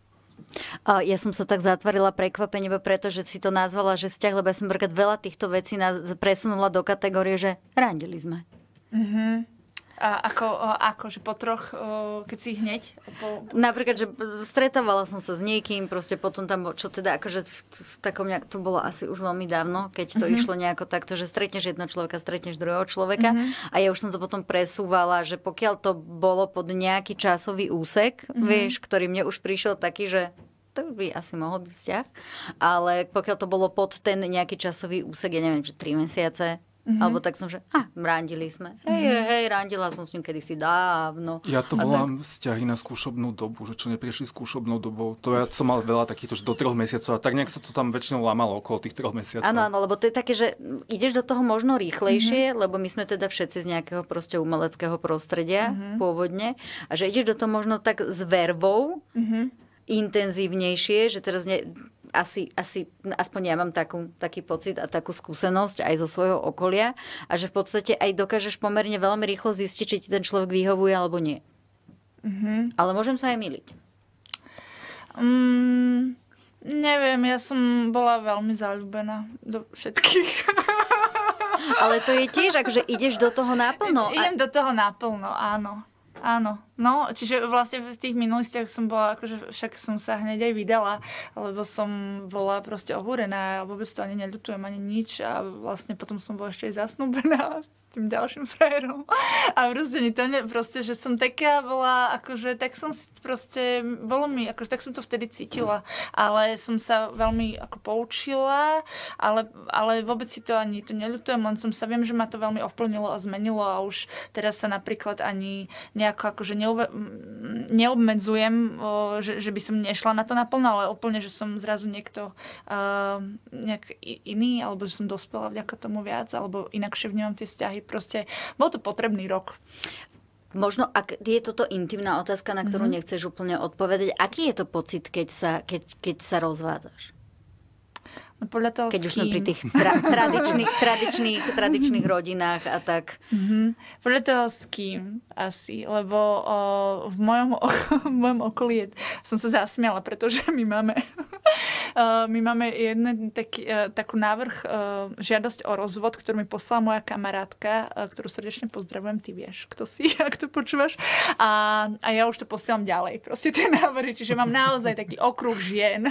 ja som sa tak zatvorila prekvapenie, pretože preto, že si to nazvala, že vzťah, lebo ja som veľa týchto vecí presunula do kategórie, že randili sme. Mm-hmm. A ako, ako, že po troch, keď si hneď? Po... Napríklad, že stretávala som sa s niekým, proste potom tam, čo teda, akože v, v takom nejak, to bolo asi už veľmi dávno, keď to mm-hmm. išlo nejako takto, že stretneš jedno človeka, stretneš druhého človeka mm-hmm. a ja už som to potom presúvala, že pokiaľ to bolo pod nejaký časový úsek, mm-hmm. vieš, ktorý mne už prišiel taký, že to by asi mohol byť vzťah, ale pokiaľ to bolo pod ten nejaký časový úsek, ja neviem, že tri mesiace, Mm-hmm. Alebo tak som, že a, randili sme. Hej, mm-hmm. hej, randila som s ním kedysi dávno. Ja to volám tak... vzťahy na skúšobnú dobu, že čo neprišli skúšobnou dobou. To ja som mal veľa takýchto, že do troch mesiacov a tak nejak sa to tam väčšinou lámalo okolo tých troch mesiacov. Áno, áno, lebo to je také, že ideš do toho možno rýchlejšie, mm-hmm. lebo my sme teda všetci z nejakého proste umeleckého prostredia mm-hmm. pôvodne a že ideš do toho možno tak s vervou, mm-hmm intenzívnejšie, že teraz ne, asi, asi aspoň ja mám takú, taký pocit a takú skúsenosť aj zo svojho okolia a že v podstate aj dokážeš pomerne veľmi rýchlo zistiť, či ti ten človek vyhovuje alebo nie. Mm-hmm. Ale môžem sa aj miliť. Mm, neviem, ja som bola veľmi zalúbená do všetkých. Ale to je tiež, akože ideš do toho naplno. Idem a... do toho naplno, áno. Áno. No, čiže vlastne v tých minulostiach som bola, akože však som sa hneď aj vydala, lebo som bola proste ohúrená a vôbec to ani neľutujem, ani nič a vlastne potom som bola ešte aj zasnúbená s tým ďalším frajerom. A proste, nie, to ne, proste, že som taká bola, akože tak som si proste, bolo mi, akože tak som to vtedy cítila, ale som sa veľmi ako poučila, ale, ale vôbec si to ani to neľutujem, len som sa, viem, že ma to veľmi ovplnilo a zmenilo a už teraz sa napríklad ani nejako akože neobmedzujem, že, že by som nešla na to naplno, ale úplne, že som zrazu niekto uh, nejak iný, alebo že som dospela vďaka tomu viac, alebo inakšie vnímam tie vzťahy. Proste bol to potrebný rok. Možno, ak je toto intimná otázka, na ktorú mm-hmm. nechceš úplne odpovedať, aký je to pocit, keď sa, keď, keď sa rozvádzaš? podľa toho Keď už sme pri tých tra- tradičných, tradičných, tradičných rodinách a tak. Mm-hmm. Podľa toho s kým asi, lebo o, v, mojom, o, v mojom okolí som sa zasmiala, pretože my máme, my máme jedne, taký, e, takú návrh, e, žiadosť o rozvod, ktorú mi poslala moja kamarátka, e, ktorú srdečne pozdravujem, ty vieš, kto si, ak to počúvaš. A, a ja už to posielam ďalej, proste tie návrhy, čiže mám naozaj taký okruh žien,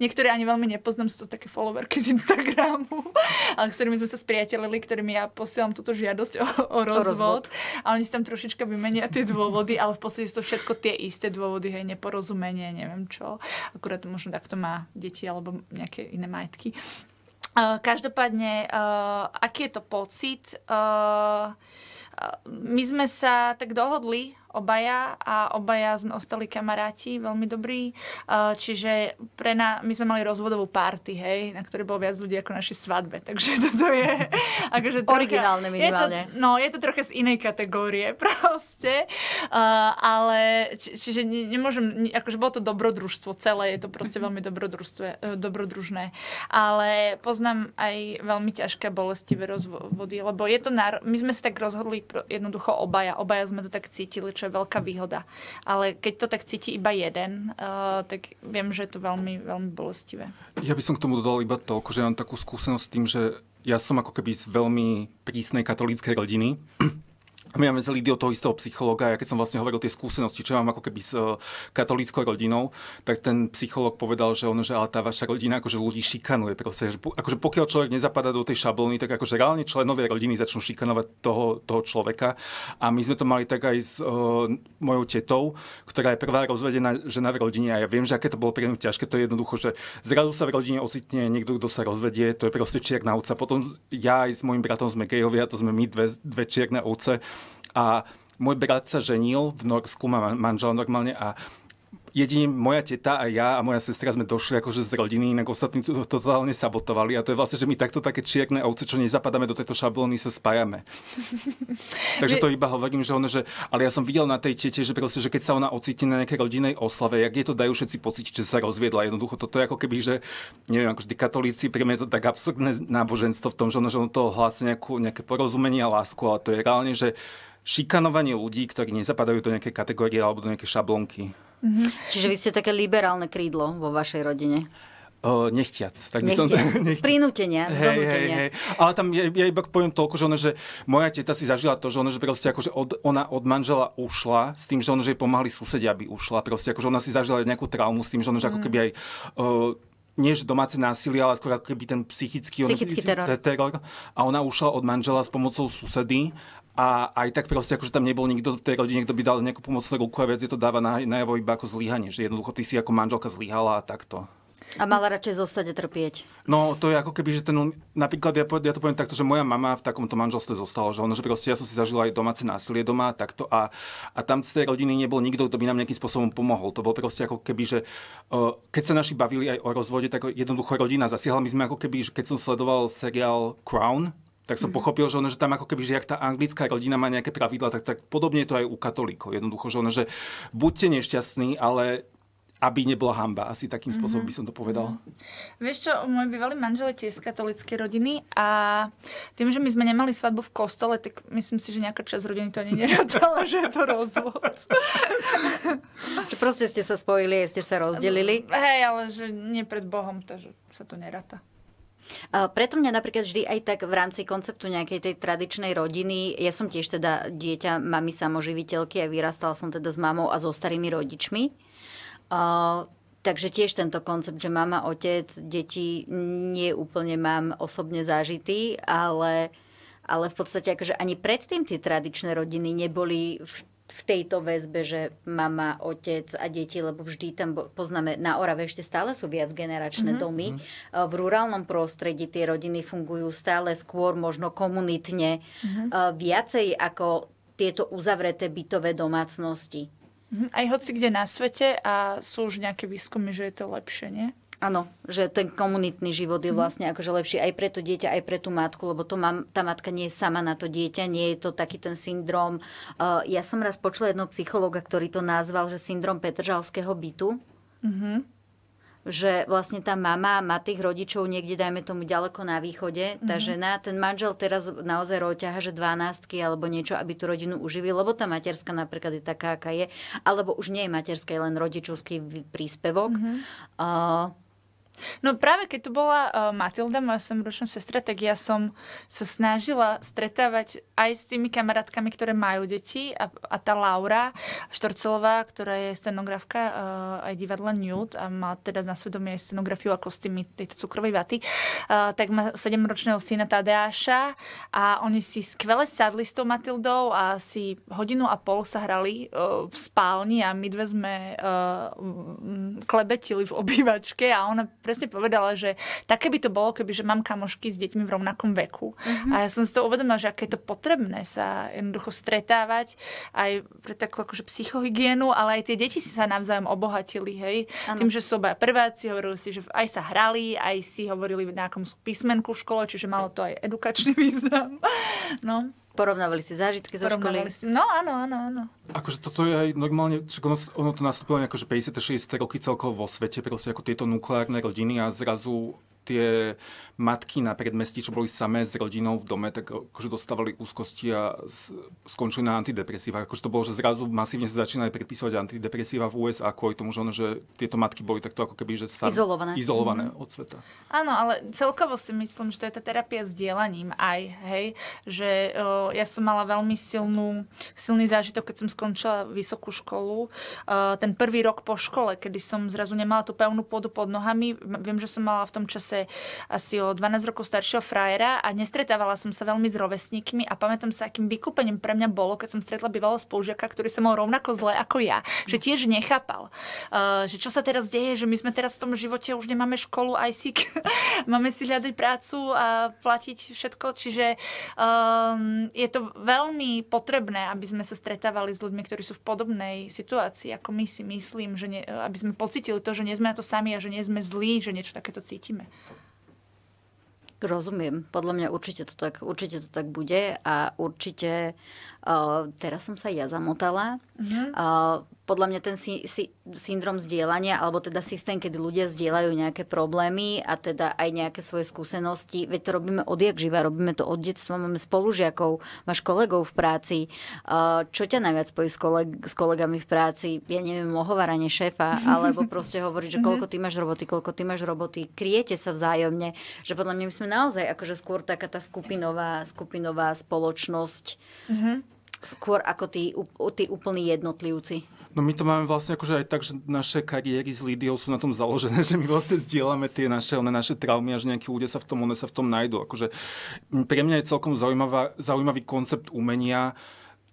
niektoré ani veľmi nepoznám, sú to také follow followerky z Instagramu, ale s ktorými sme sa spriatelili, ktorými ja posielam túto žiadosť o, o, rozvod, o rozvod. A oni si tam trošička vymenia tie dôvody, ale v podstate sú to všetko tie isté dôvody, hej, neporozumenie, neviem čo. Akurát možno takto má deti alebo nejaké iné majetky. Uh, každopádne, uh, aký je to pocit? Uh, my sme sa tak dohodli obaja a obaja sme ostali kamaráti, veľmi dobrí. Čiže pre ná, my sme mali rozvodovú párty, hej, na ktorej bolo viac ľudí ako naši svadbe. Takže toto je... Akože trocha, Originálne minimálne. Je to, no, je to trocha z inej kategórie proste. Uh, ale či, čiže nemôžem... Akože bolo to dobrodružstvo celé, je to proste veľmi e, dobrodružné. Ale poznám aj veľmi ťažké bolestivé rozvody, lebo je to... Náro... My sme sa tak rozhodli jednoducho obaja. Obaja sme to tak cítili, čo je veľká výhoda. Ale keď to tak cíti iba jeden, uh, tak viem, že je to veľmi, veľmi bolestivé. Ja by som k tomu dodal iba toľko, že mám takú skúsenosť s tým, že ja som ako keby z veľmi prísnej katolíckej rodiny my máme celý od toho istého psychológa. Ja keď som vlastne hovoril tie skúsenosti, čo mám ako keby s uh, eh, katolíckou rodinou, tak ten psychológ povedal, že ono, že ale tá vaša rodina akože ľudí šikanuje. Proste, že, akože pokiaľ človek nezapadá do tej šablóny, tak akože reálne členovia rodiny začnú šikanovať toho, toho človeka. A my sme to mali tak aj s uh, mojou tetou, ktorá je prvá rozvedená žena v rodine. A ja viem, že aké to bolo pre ňu ťažké. To je jednoducho, že zrazu sa v rodine ocitne niekto, kto sa rozvedie. To je proste čierna ovca. Potom ja aj s mojim bratom sme gejovia, to sme my dve, dve čierne ovce a môj brat sa ženil v Norsku, má manžela normálne a jedine moja teta a ja a moja sestra sme došli akože z rodiny, inak ostatní to totálne sabotovali a to je vlastne, že my takto také čierne ovce, čo nezapadáme do tejto šablóny, sa spájame. Takže to iba hovorím, že ono, že, ale ja som videl na tej tete, že proste, že keď sa ona ocitne na nejakej rodinej oslave, jak je to dajú všetci pocítiť, že sa rozviedla. Jednoducho toto je ako keby, že neviem, ako vždy katolíci, pre mňa je to tak absurdné náboženstvo v tom, že ono, že ono to hlási nejakú, nejaké porozumenie a lásku, ale to je reálne, že šikanovanie ľudí, ktorí nezapadajú do nejaké kategórie alebo do nejaké šablonky. Mm-hmm. Čiže vy ste také liberálne krídlo vo vašej rodine. O, nechtiac. Tak nechtiac. Som, nechtiac. Z prinútenia, z hey, hey, hey. Ale tam ja, ja iba poviem toľko, že, ono, že moja teta si zažila to, že, ono, že proste akože od, ona od manžela ušla s tým, že, ono, že jej pomáhali susedia, aby ušla. Proste akože ona si zažila nejakú traumu s tým, že, ono, že ako mhm. keby aj... O, nie že domáce násilie, ale skôr ako keby ten psychický, psychický on, teror. teror. A ona ušla od manžela s pomocou susedy a aj tak proste, akože tam nebol nikto v tej rodine, kto by dal nejakú pomocnú ruku a vec je to dáva najavo iba ako zlyhanie, že jednoducho ty si ako manželka zlyhala a takto. A mala radšej zostať a trpieť. No, to je ako keby, že ten, napríklad ja, ja to poviem takto, že moja mama v takomto manželstve zostala, že ono, že proste ja som si zažila aj domáce násilie doma takto a, a tam z tej rodiny nebol nikto, kto by nám nejakým spôsobom pomohol. To bolo proste ako keby, že keď sa naši bavili aj o rozvode, tak jednoducho rodina zasiahla. My sme ako keby, že keď som sledoval seriál Crown, tak som mhm. pochopil, že, ono, že tam ako keby, že ak tá anglická rodina má nejaké pravidla, tak, tak podobne je to aj u katolíkov. Jednoducho, že, ono, že buďte nešťastní, ale aby nebola hamba. Asi takým mhm. spôsobom by som to povedal. Mm-hmm. Vieš čo, môj bývalý manžel je tiež z katolíckej rodiny a tým, že my sme nemali svadbu v kostole, tak myslím si, že nejaká časť rodiny to ani neradala, že je to rozvod. že proste ste sa spojili, ste sa rozdelili. Hej, ale že nie pred Bohom, takže sa to neráta. A preto mňa napríklad vždy aj tak v rámci konceptu nejakej tej tradičnej rodiny, ja som tiež teda dieťa mami samoživiteľky a vyrastala som teda s mamou a so starými rodičmi. A, takže tiež tento koncept, že mama, otec, deti nie úplne mám osobne zažitý, ale ale v podstate akože ani predtým tie tradičné rodiny neboli v v tejto väzbe, že mama, otec a deti, lebo vždy tam poznáme, na Orave ešte stále sú viac generačné mm-hmm. domy. Mhm. V rurálnom prostredí tie rodiny fungujú stále skôr možno komunitne, mm-hmm. viacej ako tieto uzavreté bytové domácnosti. Mhm, aj hoci kde na svete a sú už nejaké výskumy, že je to lepšie, nie? Áno, že ten komunitný život je mhm. vlastne akože lepší aj pre to dieťa, aj pre tú matku, lebo to mám, tá matka nie je sama na to dieťa, nie je to taký ten syndrom. Eh, ja som raz počula jedno psychologa, ktorý to nazval, že syndrom Petržalského bytu. Mm-hmm že vlastne tá mama má tých rodičov niekde, dajme tomu, ďaleko na východe. Mm-hmm. Tá žena, ten manžel teraz naozaj roťaha, že dvanástky alebo niečo, aby tú rodinu uživil, lebo tá materská napríklad je taká, aká je. Alebo už nie je materská, je len rodičovský príspevok. Mm-hmm. Uh, No práve keď tu bola uh, Matilda, moja ročná sestra, tak ja som sa snažila stretávať aj s tými kamarátkami, ktoré majú deti a, a tá Laura Štorcelová, ktorá je scenografka uh, aj divadla Newt a má teda na svedomí aj scenografiu a kostýmy tejto cukrovej vaty, uh, tak má sedemročného syna Tadeáša a oni si skvele sadli s tou Matildou a si hodinu a pol sa hrali uh, v spálni a my dve sme uh, klebetili v obývačke a ona presne povedala, že také by to bolo, keby že mám kamošky s deťmi v rovnakom veku. Mm-hmm. A ja som si to uvedomila, že aké je to potrebné sa jednoducho stretávať aj pre takú akože psychohygienu, ale aj tie deti si sa navzájom obohatili, hej. Ano. Tým, že sú obaja prváci, hovorili si, že aj sa hrali, aj si hovorili na akom písmenku v škole, čiže malo to aj edukačný význam. No. Porovnávali si zážitky zo školy? Si. No áno, áno, áno. Akože toto je aj normálne, ono, ono to nastúpilo akože 50. 60. roky celkovo vo svete, proste ako tieto nukleárne rodiny a zrazu tie matky na predmestí, čo boli samé s rodinou v dome, tak akože dostávali úzkosti a skončili na antidepresíva. Akože to bolo, že zrazu masívne sa začínali predpísovať antidepresíva v USA kvôli tomu, že, ono, že tieto matky boli takto ako keby že sam, izolované, izolované mm-hmm. od sveta. Áno, ale celkovo si myslím, že to je tá terapia s dielaním aj, hej, že o, ja som mala veľmi silnú, silný zážitok, keď som skončila vysokú školu. O, ten prvý rok po škole, kedy som zrazu nemala tú pevnú pôdu pod nohami, viem, že som mala v tom čase zase asi o 12 rokov staršieho frajera a nestretávala som sa veľmi s rovesníkmi a pamätám sa, akým vykúpením pre mňa bolo, keď som stretla bývalého spolužiaka, ktorý sa mal rovnako zle ako ja, že tiež nechápal, eh, že čo sa teraz deje, že my sme teraz v tom živote už nemáme školu ICIC, máme si hľadať prácu a platiť všetko, čiže um, je to veľmi potrebné, aby sme sa stretávali s ľuďmi, ktorí sú v podobnej situácii, ako my si myslím, že ne, aby sme pocitili to, že nie sme na to sami a že nie sme zlí, že niečo takéto cítime. Rozumiem. Podľa mňa určite to tak, určite to tak bude a určite Eh, teraz som sa ja zamotala. Mm-hmm. Uh, podľa mňa ten sy- sy- syndrom zdieľania, alebo teda systém, kedy ľudia zdieľajú nejaké problémy a teda aj nejaké svoje skúsenosti. Veď to robíme odjak živa, robíme to od detstva, máme spolužiakov, máš kolegov v práci. Eh, čo ťa najviac spojí s, koleg- s kolegami v práci? Ja neviem, ohovaranie šéfa, alebo proste hovoriť, že mhm. koľko ty máš roboty, koľko ty máš roboty. Kriete sa vzájomne, že podľa mňa my sme naozaj akože skôr taká tá skupinová, skupinová spoločnosť. Mm-hmm skôr ako tí, tí úplní jednotlivci? No my to máme vlastne akože aj tak, že naše kariéry s Lidiou sú na tom založené, že my vlastne zdieľame tie naše, one naše traumy a že nejakí ľudia sa v tom, one sa v tom nájdú. Akože pre mňa je celkom zaujímavá, zaujímavý koncept umenia,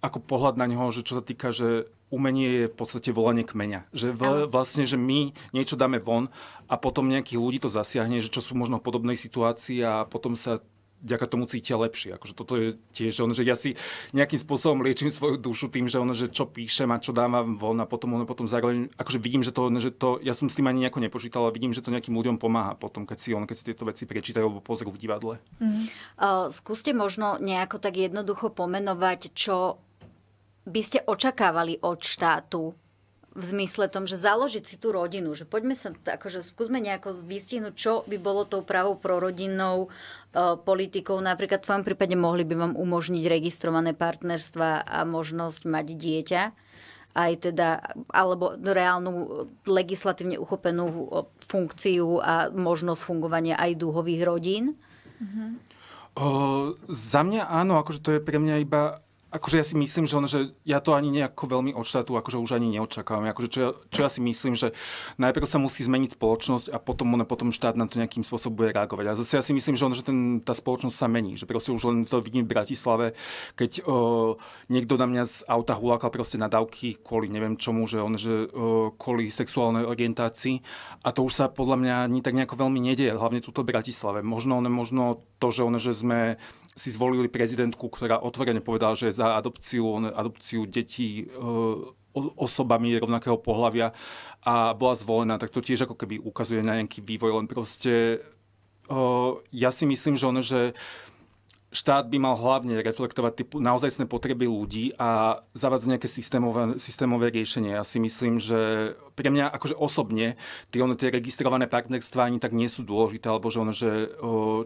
ako pohľad na neho, že čo sa týka, že umenie je v podstate volanie kmeňa. Že v, vlastne, že my niečo dáme von a potom nejakých ľudí to zasiahne, že čo sú možno v podobnej situácii a potom sa vďaka tomu cítia lepšie. Akože toto je tiež ono, že ja si nejakým spôsobom liečím svoju dušu tým, že ono, že čo píšem a čo dávam von a potom ono potom zároveň, akože vidím, že to, ono, že to, ja som s tým ani nejako nepočítal, ale vidím, že to nejakým ľuďom pomáha potom, keď si on, keď si tieto veci prečítajú alebo pozrú v divadle. Mm. Uh, skúste možno nejako tak jednoducho pomenovať, čo by ste očakávali od štátu v zmysle tom, že založiť si tú rodinu, že poďme sa, akože skúsme nejako vystihnúť, čo by bolo tou pravou prorodinnou e, politikou. Napríklad v tvojom prípade mohli by vám umožniť registrované partnerstva a možnosť mať dieťa aj teda, alebo reálnu legislatívne uchopenú e, funkciu a možnosť fungovania aj dúhových rodín? Mm-hmm. O, za mňa áno, akože to je pre mňa iba Akože ja si myslím, že, on, že ja to ani nejako veľmi od štátu akože už ani neočakávam. Akože čo, ja, čo ja si myslím, že najprv sa musí zmeniť spoločnosť a potom, on, potom štát na to nejakým spôsobom bude reagovať. A zase ja si myslím, že, on, že ten, tá spoločnosť sa mení. Že proste už len to vidím v Bratislave, keď o, niekto na mňa z auta hulákal proste na dávky kvôli neviem čomu, že on, že o, kvôli sexuálnej orientácii. A to už sa podľa mňa ani tak nejako veľmi nedieje, hlavne tuto v Bratislave. Možno, on, možno to, že, on, že sme si zvolili prezidentku, ktorá otvorene povedala, že za adopciu, adopciu detí eh, osobami rovnakého pohľavia a bola zvolená, tak to tiež ako keby ukazuje na nejaký vývoj, len proste eh, ja si myslím, že ono, že štát by mal hlavne reflektovať naozaj naozajstné potreby ľudí a zavádzať nejaké systémové, systémové riešenie. Ja si myslím, že pre mňa akože osobne tie, ono, tie registrované partnerstvá ani tak nie sú dôležité, alebo že ono, že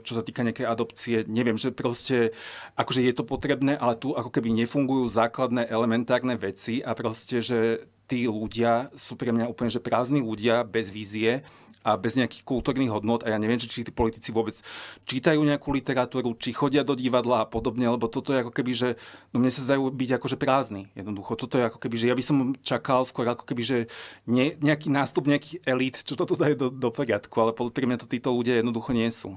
čo sa týka nejakej adopcie, neviem, že proste akože je to potrebné, ale tu ako keby nefungujú základné elementárne veci a proste, že tí ľudia sú pre mňa úplne že prázdni ľudia bez vízie a bez nejakých kultúrnych hodnot. A ja neviem, či tí politici vôbec čítajú nejakú literatúru, či chodia do divadla a podobne, lebo toto je ako keby, že no mne sa zdajú byť akože prázdny. Jednoducho, toto je ako keby, že ja by som čakal skôr ako keby, že ne, nejaký nástup nejakých elít, čo to dajú do, do poriadku, ale podľa mňa to títo ľudia jednoducho nie sú.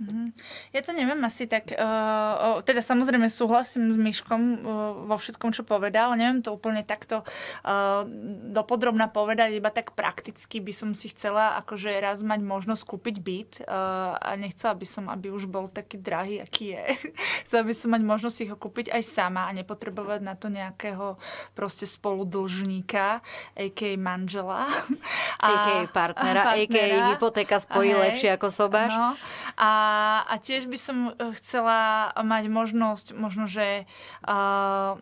Mhm. Ja to neviem asi tak, uh, teda samozrejme súhlasím s Myškom uh, eh, vo všetkom, čo povedal, ale neviem to úplne takto uh, dopodrobná povedať, iba tak prakticky by som si chcela akože raz mať možnosť kúpiť byt uh, a nechcela by som, aby už bol taký drahý, aký je. chcela by som mať možnosť si ho kúpiť aj sama a nepotrebovať na to nejakého proste spoludlžníka, a.k.a. manžela. a.k.a. partnera, a.k.a. hypotéka spojí hej, lepšie ako sobáš. No, a a tiež by som eh, chcela mať možnosť, možno, že uh,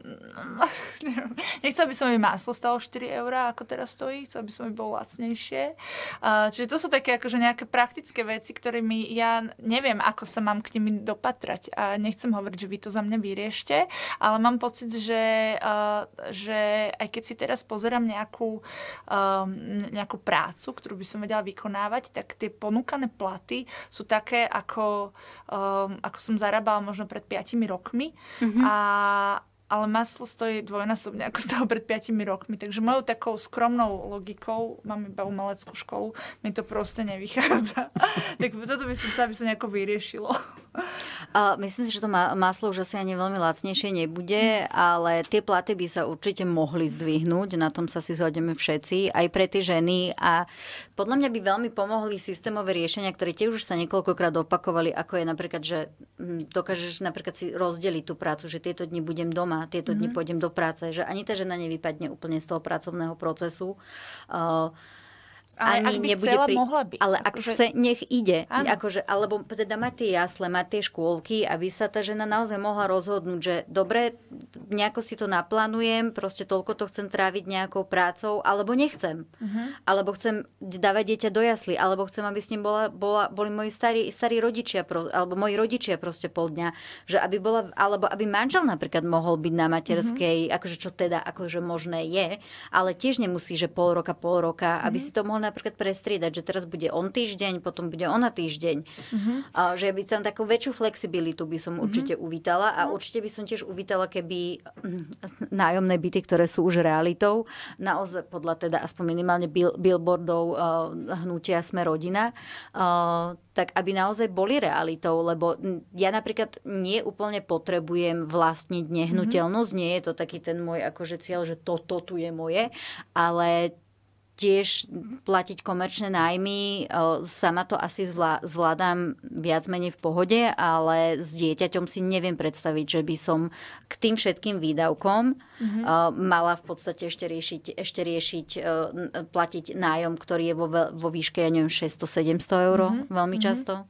nechcela by som, aby maslo stalo 4 eurá, ako teraz stojí, chcela by som, aby bolo lacnejšie. Uh, čiže to sú také akože nejaké praktické veci, ktorými ja neviem, ako sa mám k nimi dopatrať. A nechcem hovoriť, že vy to za mňa vyriešte, ale mám pocit, že, uh, že aj keď si teraz pozerám nejakú, um, nejakú prácu, ktorú by som vedela vykonávať, tak tie ponúkané platy sú také, ako ako, um, ako som zarábala možno pred 5 rokmi. Mm-hmm. A, ale maslo stojí dvojnásobne, ako stalo pred 5 rokmi. Takže mojou takou skromnou logikou, mám iba umeleckú školu, mi to proste nevychádza. tak toto by som chcela, aby sa nejako vyriešilo. A myslím si, že to maslo už asi ani veľmi lacnejšie nebude, mhm. ale tie platy by sa určite mohli zdvihnúť, na tom sa si zhodneme všetci, aj pre tie ženy. A podľa mňa by veľmi pomohli systémové riešenia, ktoré tiež už sa niekoľkokrát opakovali, ako je napríklad, že hm, dokážeš napríklad si rozdeliť tú prácu, že tieto dni budem doma, tieto mm-hmm. dni mhm. pôjdem do práce, že ani tá žena nevypadne úplne z toho pracovného procesu. Uh, ale ani ak by nebude chcela, pri... mohla by. Ale ak, že... Akože- chce, nech ide. Akože, alebo teda mať tie jasle, mať tie škôlky, aby sa tá žena naozaj mohla rozhodnúť, že dobre, nejako si to naplánujem, proste toľko to chcem tráviť nejakou prácou, alebo nechcem. Uh-huh. Alebo chcem dávať dieťa do jasly, alebo chcem, aby s ním bola, bola, boli moji starí, starí rodičia, alebo moji rodičia proste pol dňa. Že aby bola, alebo aby manžel napríklad mohol byť na materskej, uh-huh. akože čo teda akože možné je, ale tiež nemusí, že pol roka, pol roka, uh-huh. aby mhm. si to mohol napríklad prestriedať, že teraz bude on týždeň, potom bude ona týždeň. Uh-huh. A, že by tam takú väčšiu flexibilitu by som určite mhm. uh určite uvítala a mhm. určite by som tiež uvítala, keby mm, nájomné byty, ktoré sú už realitou, naozaj podľa teda aspoň minimálne bil- billboardov uh, hnutia Sme rodina, uh, tak aby naozaj boli realitou, lebo mm, ja napríklad nie úplne potrebujem vlastniť nehnuteľnosť, mm-hmm. nie je to taký ten môj akože cieľ, že toto to tu je moje, ale tiež platiť komerčné nájmy. E, sama to asi zvládam viac menej v pohode, ale s dieťaťom si neviem predstaviť, že by som k tým všetkým výdavkom mm-hmm. mala v podstate ešte riešiť, ešte riešiť e, platiť nájom, ktorý je vo, vo výške, ja neviem, 600-700 eur mm-hmm. veľmi mhm. často.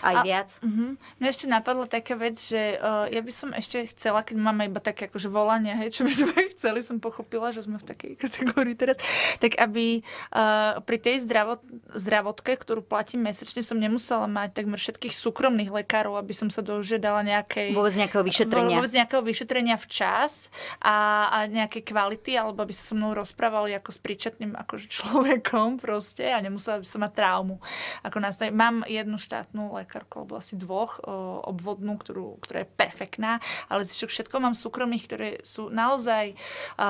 Aj a, viac. Uh-huh. Mhm. Mne ešte napadla taká vec, že uh, ja by som ešte chcela, keď máme iba také akože volania, hej, čo by sme chceli, som pochopila, že sme v takej kategórii teraz, tak aby uh, pri tej zdravot, zdravotke, ktorú platím mesačne, som nemusela mať takmer všetkých súkromných lekárov, aby som sa dožiadala nejakej... Vôbec nejakého vyšetrenia. Vôbec nejakého vyšetrenia včas a, a nejakej kvality, alebo aby sa so mnou rozprávali ako s príčetným akože človekom proste a nemusela by som mať traumu. Ako nastaviť. Mám jednu štát štátnu lekárku alebo asi dvoch, e, obvodnú, ktorú, ktorá je perfektná, ale všetko mám súkromných, ktoré sú naozaj, e,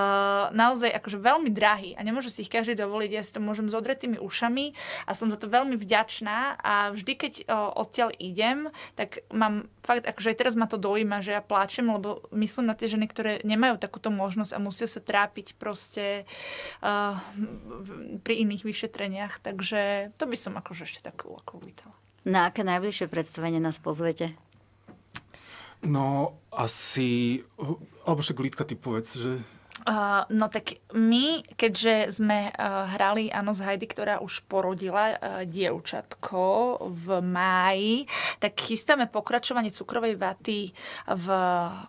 naozaj akože veľmi drahí a nemôže si ich každý dovoliť. Ja si to môžem s odretými ušami a som za to veľmi vďačná a vždy, keď e, odtiaľ idem, tak mám fakt, akože aj teraz ma to dojíma, že ja pláčem, lebo myslím na tie ženy, ktoré nemajú takúto možnosť a musia sa trápiť proste uh, pri iných vyšetreniach. Takže to by som akože ešte takú ako uvítala. Na aké najbližšie predstavenie nás pozvete? No, asi... Alebo však Lídka, ty povedz, že Uh, no tak my, keďže sme uh, hrali Ano z Heidi, ktorá už porodila uh, dievčatko v máji, tak chystáme pokračovanie cukrovej vaty v,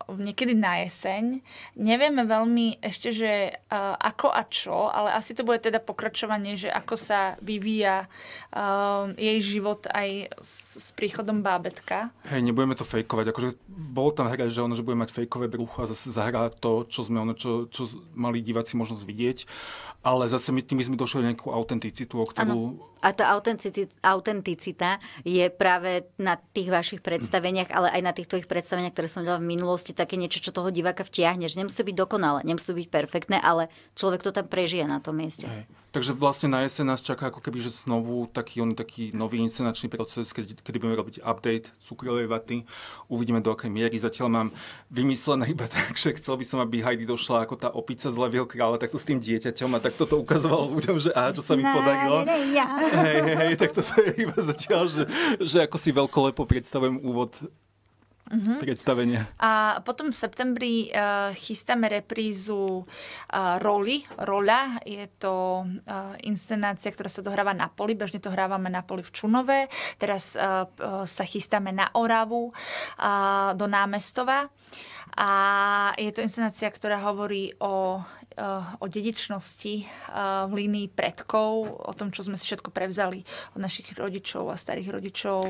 v niekedy na jeseň. Nevieme veľmi ešte, že uh, ako a čo, ale asi to bude teda pokračovanie, že ako sa vyvíja uh, jej život aj s, s príchodom bábetka. Hej, nebudeme to fejkovať. Akože bol tam hra, že ono, že bude mať fejkové brucho a zase zahrá to, čo sme ono, čo, čo čo mali diváci možnosť vidieť, ale zase my tými sme došli nejakú autenticitu, o ktorú ano. A tá autenticita je práve na tých vašich predstaveniach, ale aj na týchto ich predstaveniach, ktoré som dala v minulosti, také niečo, čo toho diváka vtiahne. Že nemusí byť dokonalé, nemusí byť perfektné, ale človek to tam prežije na tom mieste. Hej. Takže vlastne na jeseň nás čaká ako keby, že znovu taký, on, taký nový inscenačný proces, kedy, kedy budeme robiť update cukrovej vaty. Uvidíme do akej miery. Zatiaľ mám vymyslené iba tak, že chcel by som, aby Heidi došla ako tá opica z levého kráľa, takto s tým dieťaťom a takto to ukazovalo ľuďom, že aha, čo sa mi podarilo hej, hej, tak to je iba zatiaľ, že, že ako si veľkolepo predstavujem úvod mm-hmm. predstavenia. A potom v septembri uh, chystáme reprízu uh, roli. Rola je to uh, inscenácia, ktorá sa dohráva na poli. Bežne to hrávame na poli v Čunové. Teraz uh, uh, sa chystáme na Oravu uh, do Námestova. A je to inscenácia, ktorá hovorí o Eh, o dedičnosti v eh, línii predkov, o tom, čo sme si všetko prevzali od našich rodičov a starých rodičov.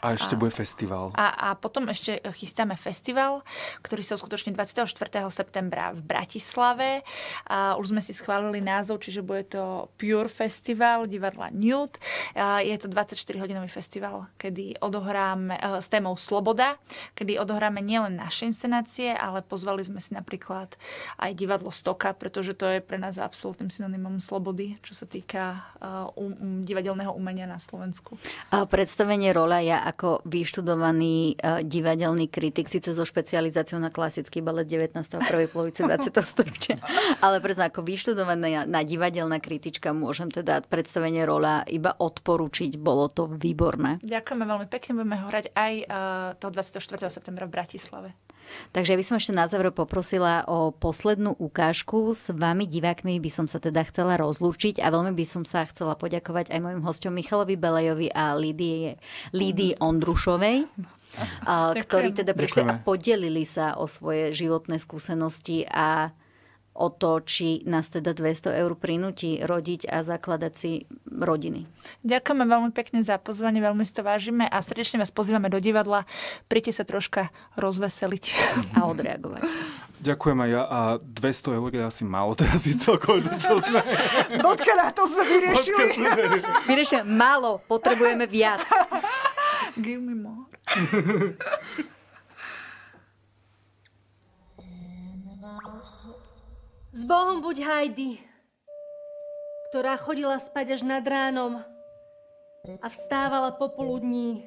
A ešte a, bude festival. A, a potom ešte chystáme festival, ktorý sa uskutoční 24. septembra v Bratislave. A už sme si schválili názov, čiže bude to Pure Festival divadla Newt. A je to 24-hodinový festival, kedy odohráme eh, s témou Sloboda, kedy odohráme nielen naše inscenácie, ale pozvali sme si napríklad aj divadlo Stokap, pretože to je pre nás absolútnym synonymom slobody, čo sa týka uh, um, divadelného umenia na Slovensku. A predstavenie rola ja ako vyštudovaný uh, divadelný kritik, síce so špecializáciou na klasický balet 19. a prvej polovice 20. storočia, ale prezná ako vyštudovaná na divadelná kritička môžem teda predstavenie rola iba odporučiť. Bolo to výborné. Ďakujeme veľmi pekne. Budeme hrať aj uh, to 24. septembra v Bratislave. Takže ja by som ešte na záver poprosila o poslednú ukážku. S vami divákmi by som sa teda chcela rozlúčiť a veľmi by som sa chcela poďakovať aj mojim hostom Michalovi Belejovi a Lídii, mhm. Ondrušovej. A, ktorí teda prišli Ďakujeme. a podelili sa o svoje životné skúsenosti a o to, či nás teda 200 eur prinúti rodiť a zakladať si rodiny. Ďakujeme veľmi pekne za pozvanie, veľmi si to vážime a srdečne vás pozývame do divadla. Príďte sa troška rozveseliť a odreagovať. Ďakujem aj ja a 200 eur je asi málo teraz asi celkovo, že čo sme... Bodka na to sme vyriešili. Vyriešili, málo, potrebujeme viac. Give me more. S Bohom buď Heidi, ktorá chodila spať až nad ránom a vstávala popoludní,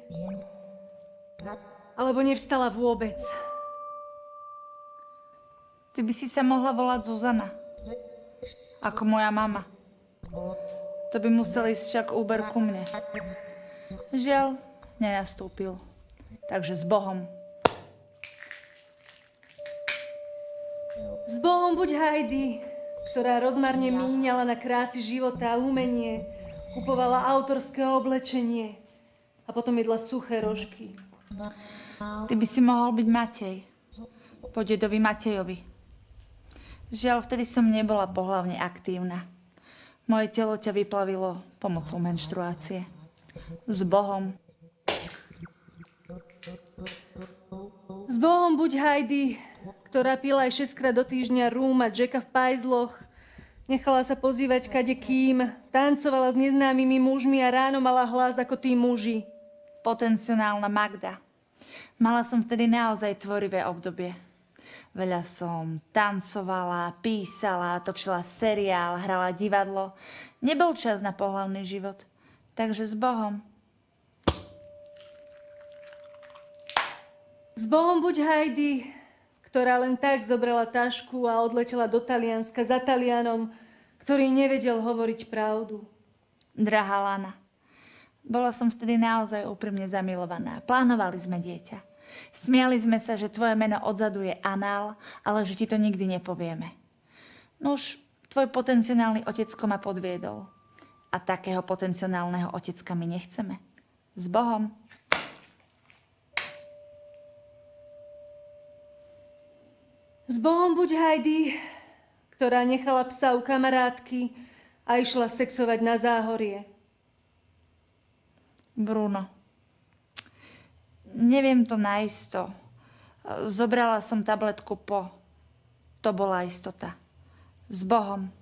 alebo nevstala vôbec. Ty by si sa mohla volať Zuzana, ako moja mama. To by musel ísť však Uber ku mne. Žiaľ, nenastúpil. Takže s Bohom. S Bohom buď Heidi, ktorá rozmarne míňala na krásy života a umenie, kupovala autorské oblečenie a potom jedla suché rožky. Ty by si mohol byť Matej. Po dedovi Matejovi. Žiaľ, vtedy som nebola pohlavne aktívna. Moje telo ťa vyplavilo pomocou menštruácie. S Bohom. S Bohom buď, Heidi, ktorá pila aj 6 krát do týždňa rúm a Jacka v pajzloch. Nechala sa pozývať kade kým, tancovala s neznámymi mužmi a ráno mala hlas ako tí muži. Potenciálna Magda. Mala som vtedy naozaj tvorivé obdobie. Veľa som tancovala, písala, točila seriál, hrala divadlo. Nebol čas na pohľavný život. Takže s Bohom. S Bohom buď, Heidi ktorá len tak zobrala tašku a odletela do Talianska za Talianom, ktorý nevedel hovoriť pravdu. Drahá Lana, bola som vtedy naozaj úprimne zamilovaná. Plánovali sme dieťa. Smiali sme sa, že tvoje meno odzadu je anál, ale že ti to nikdy nepovieme. No už tvoj potenciálny otecko ma podviedol. A takého potenciálneho otecka my nechceme. S Bohom. S Bohom buď Heidi, ktorá nechala psa u kamarátky a išla sexovať na záhorie. Bruno. Neviem to najisto. Zobrala som tabletku po. To bola istota. S Bohom.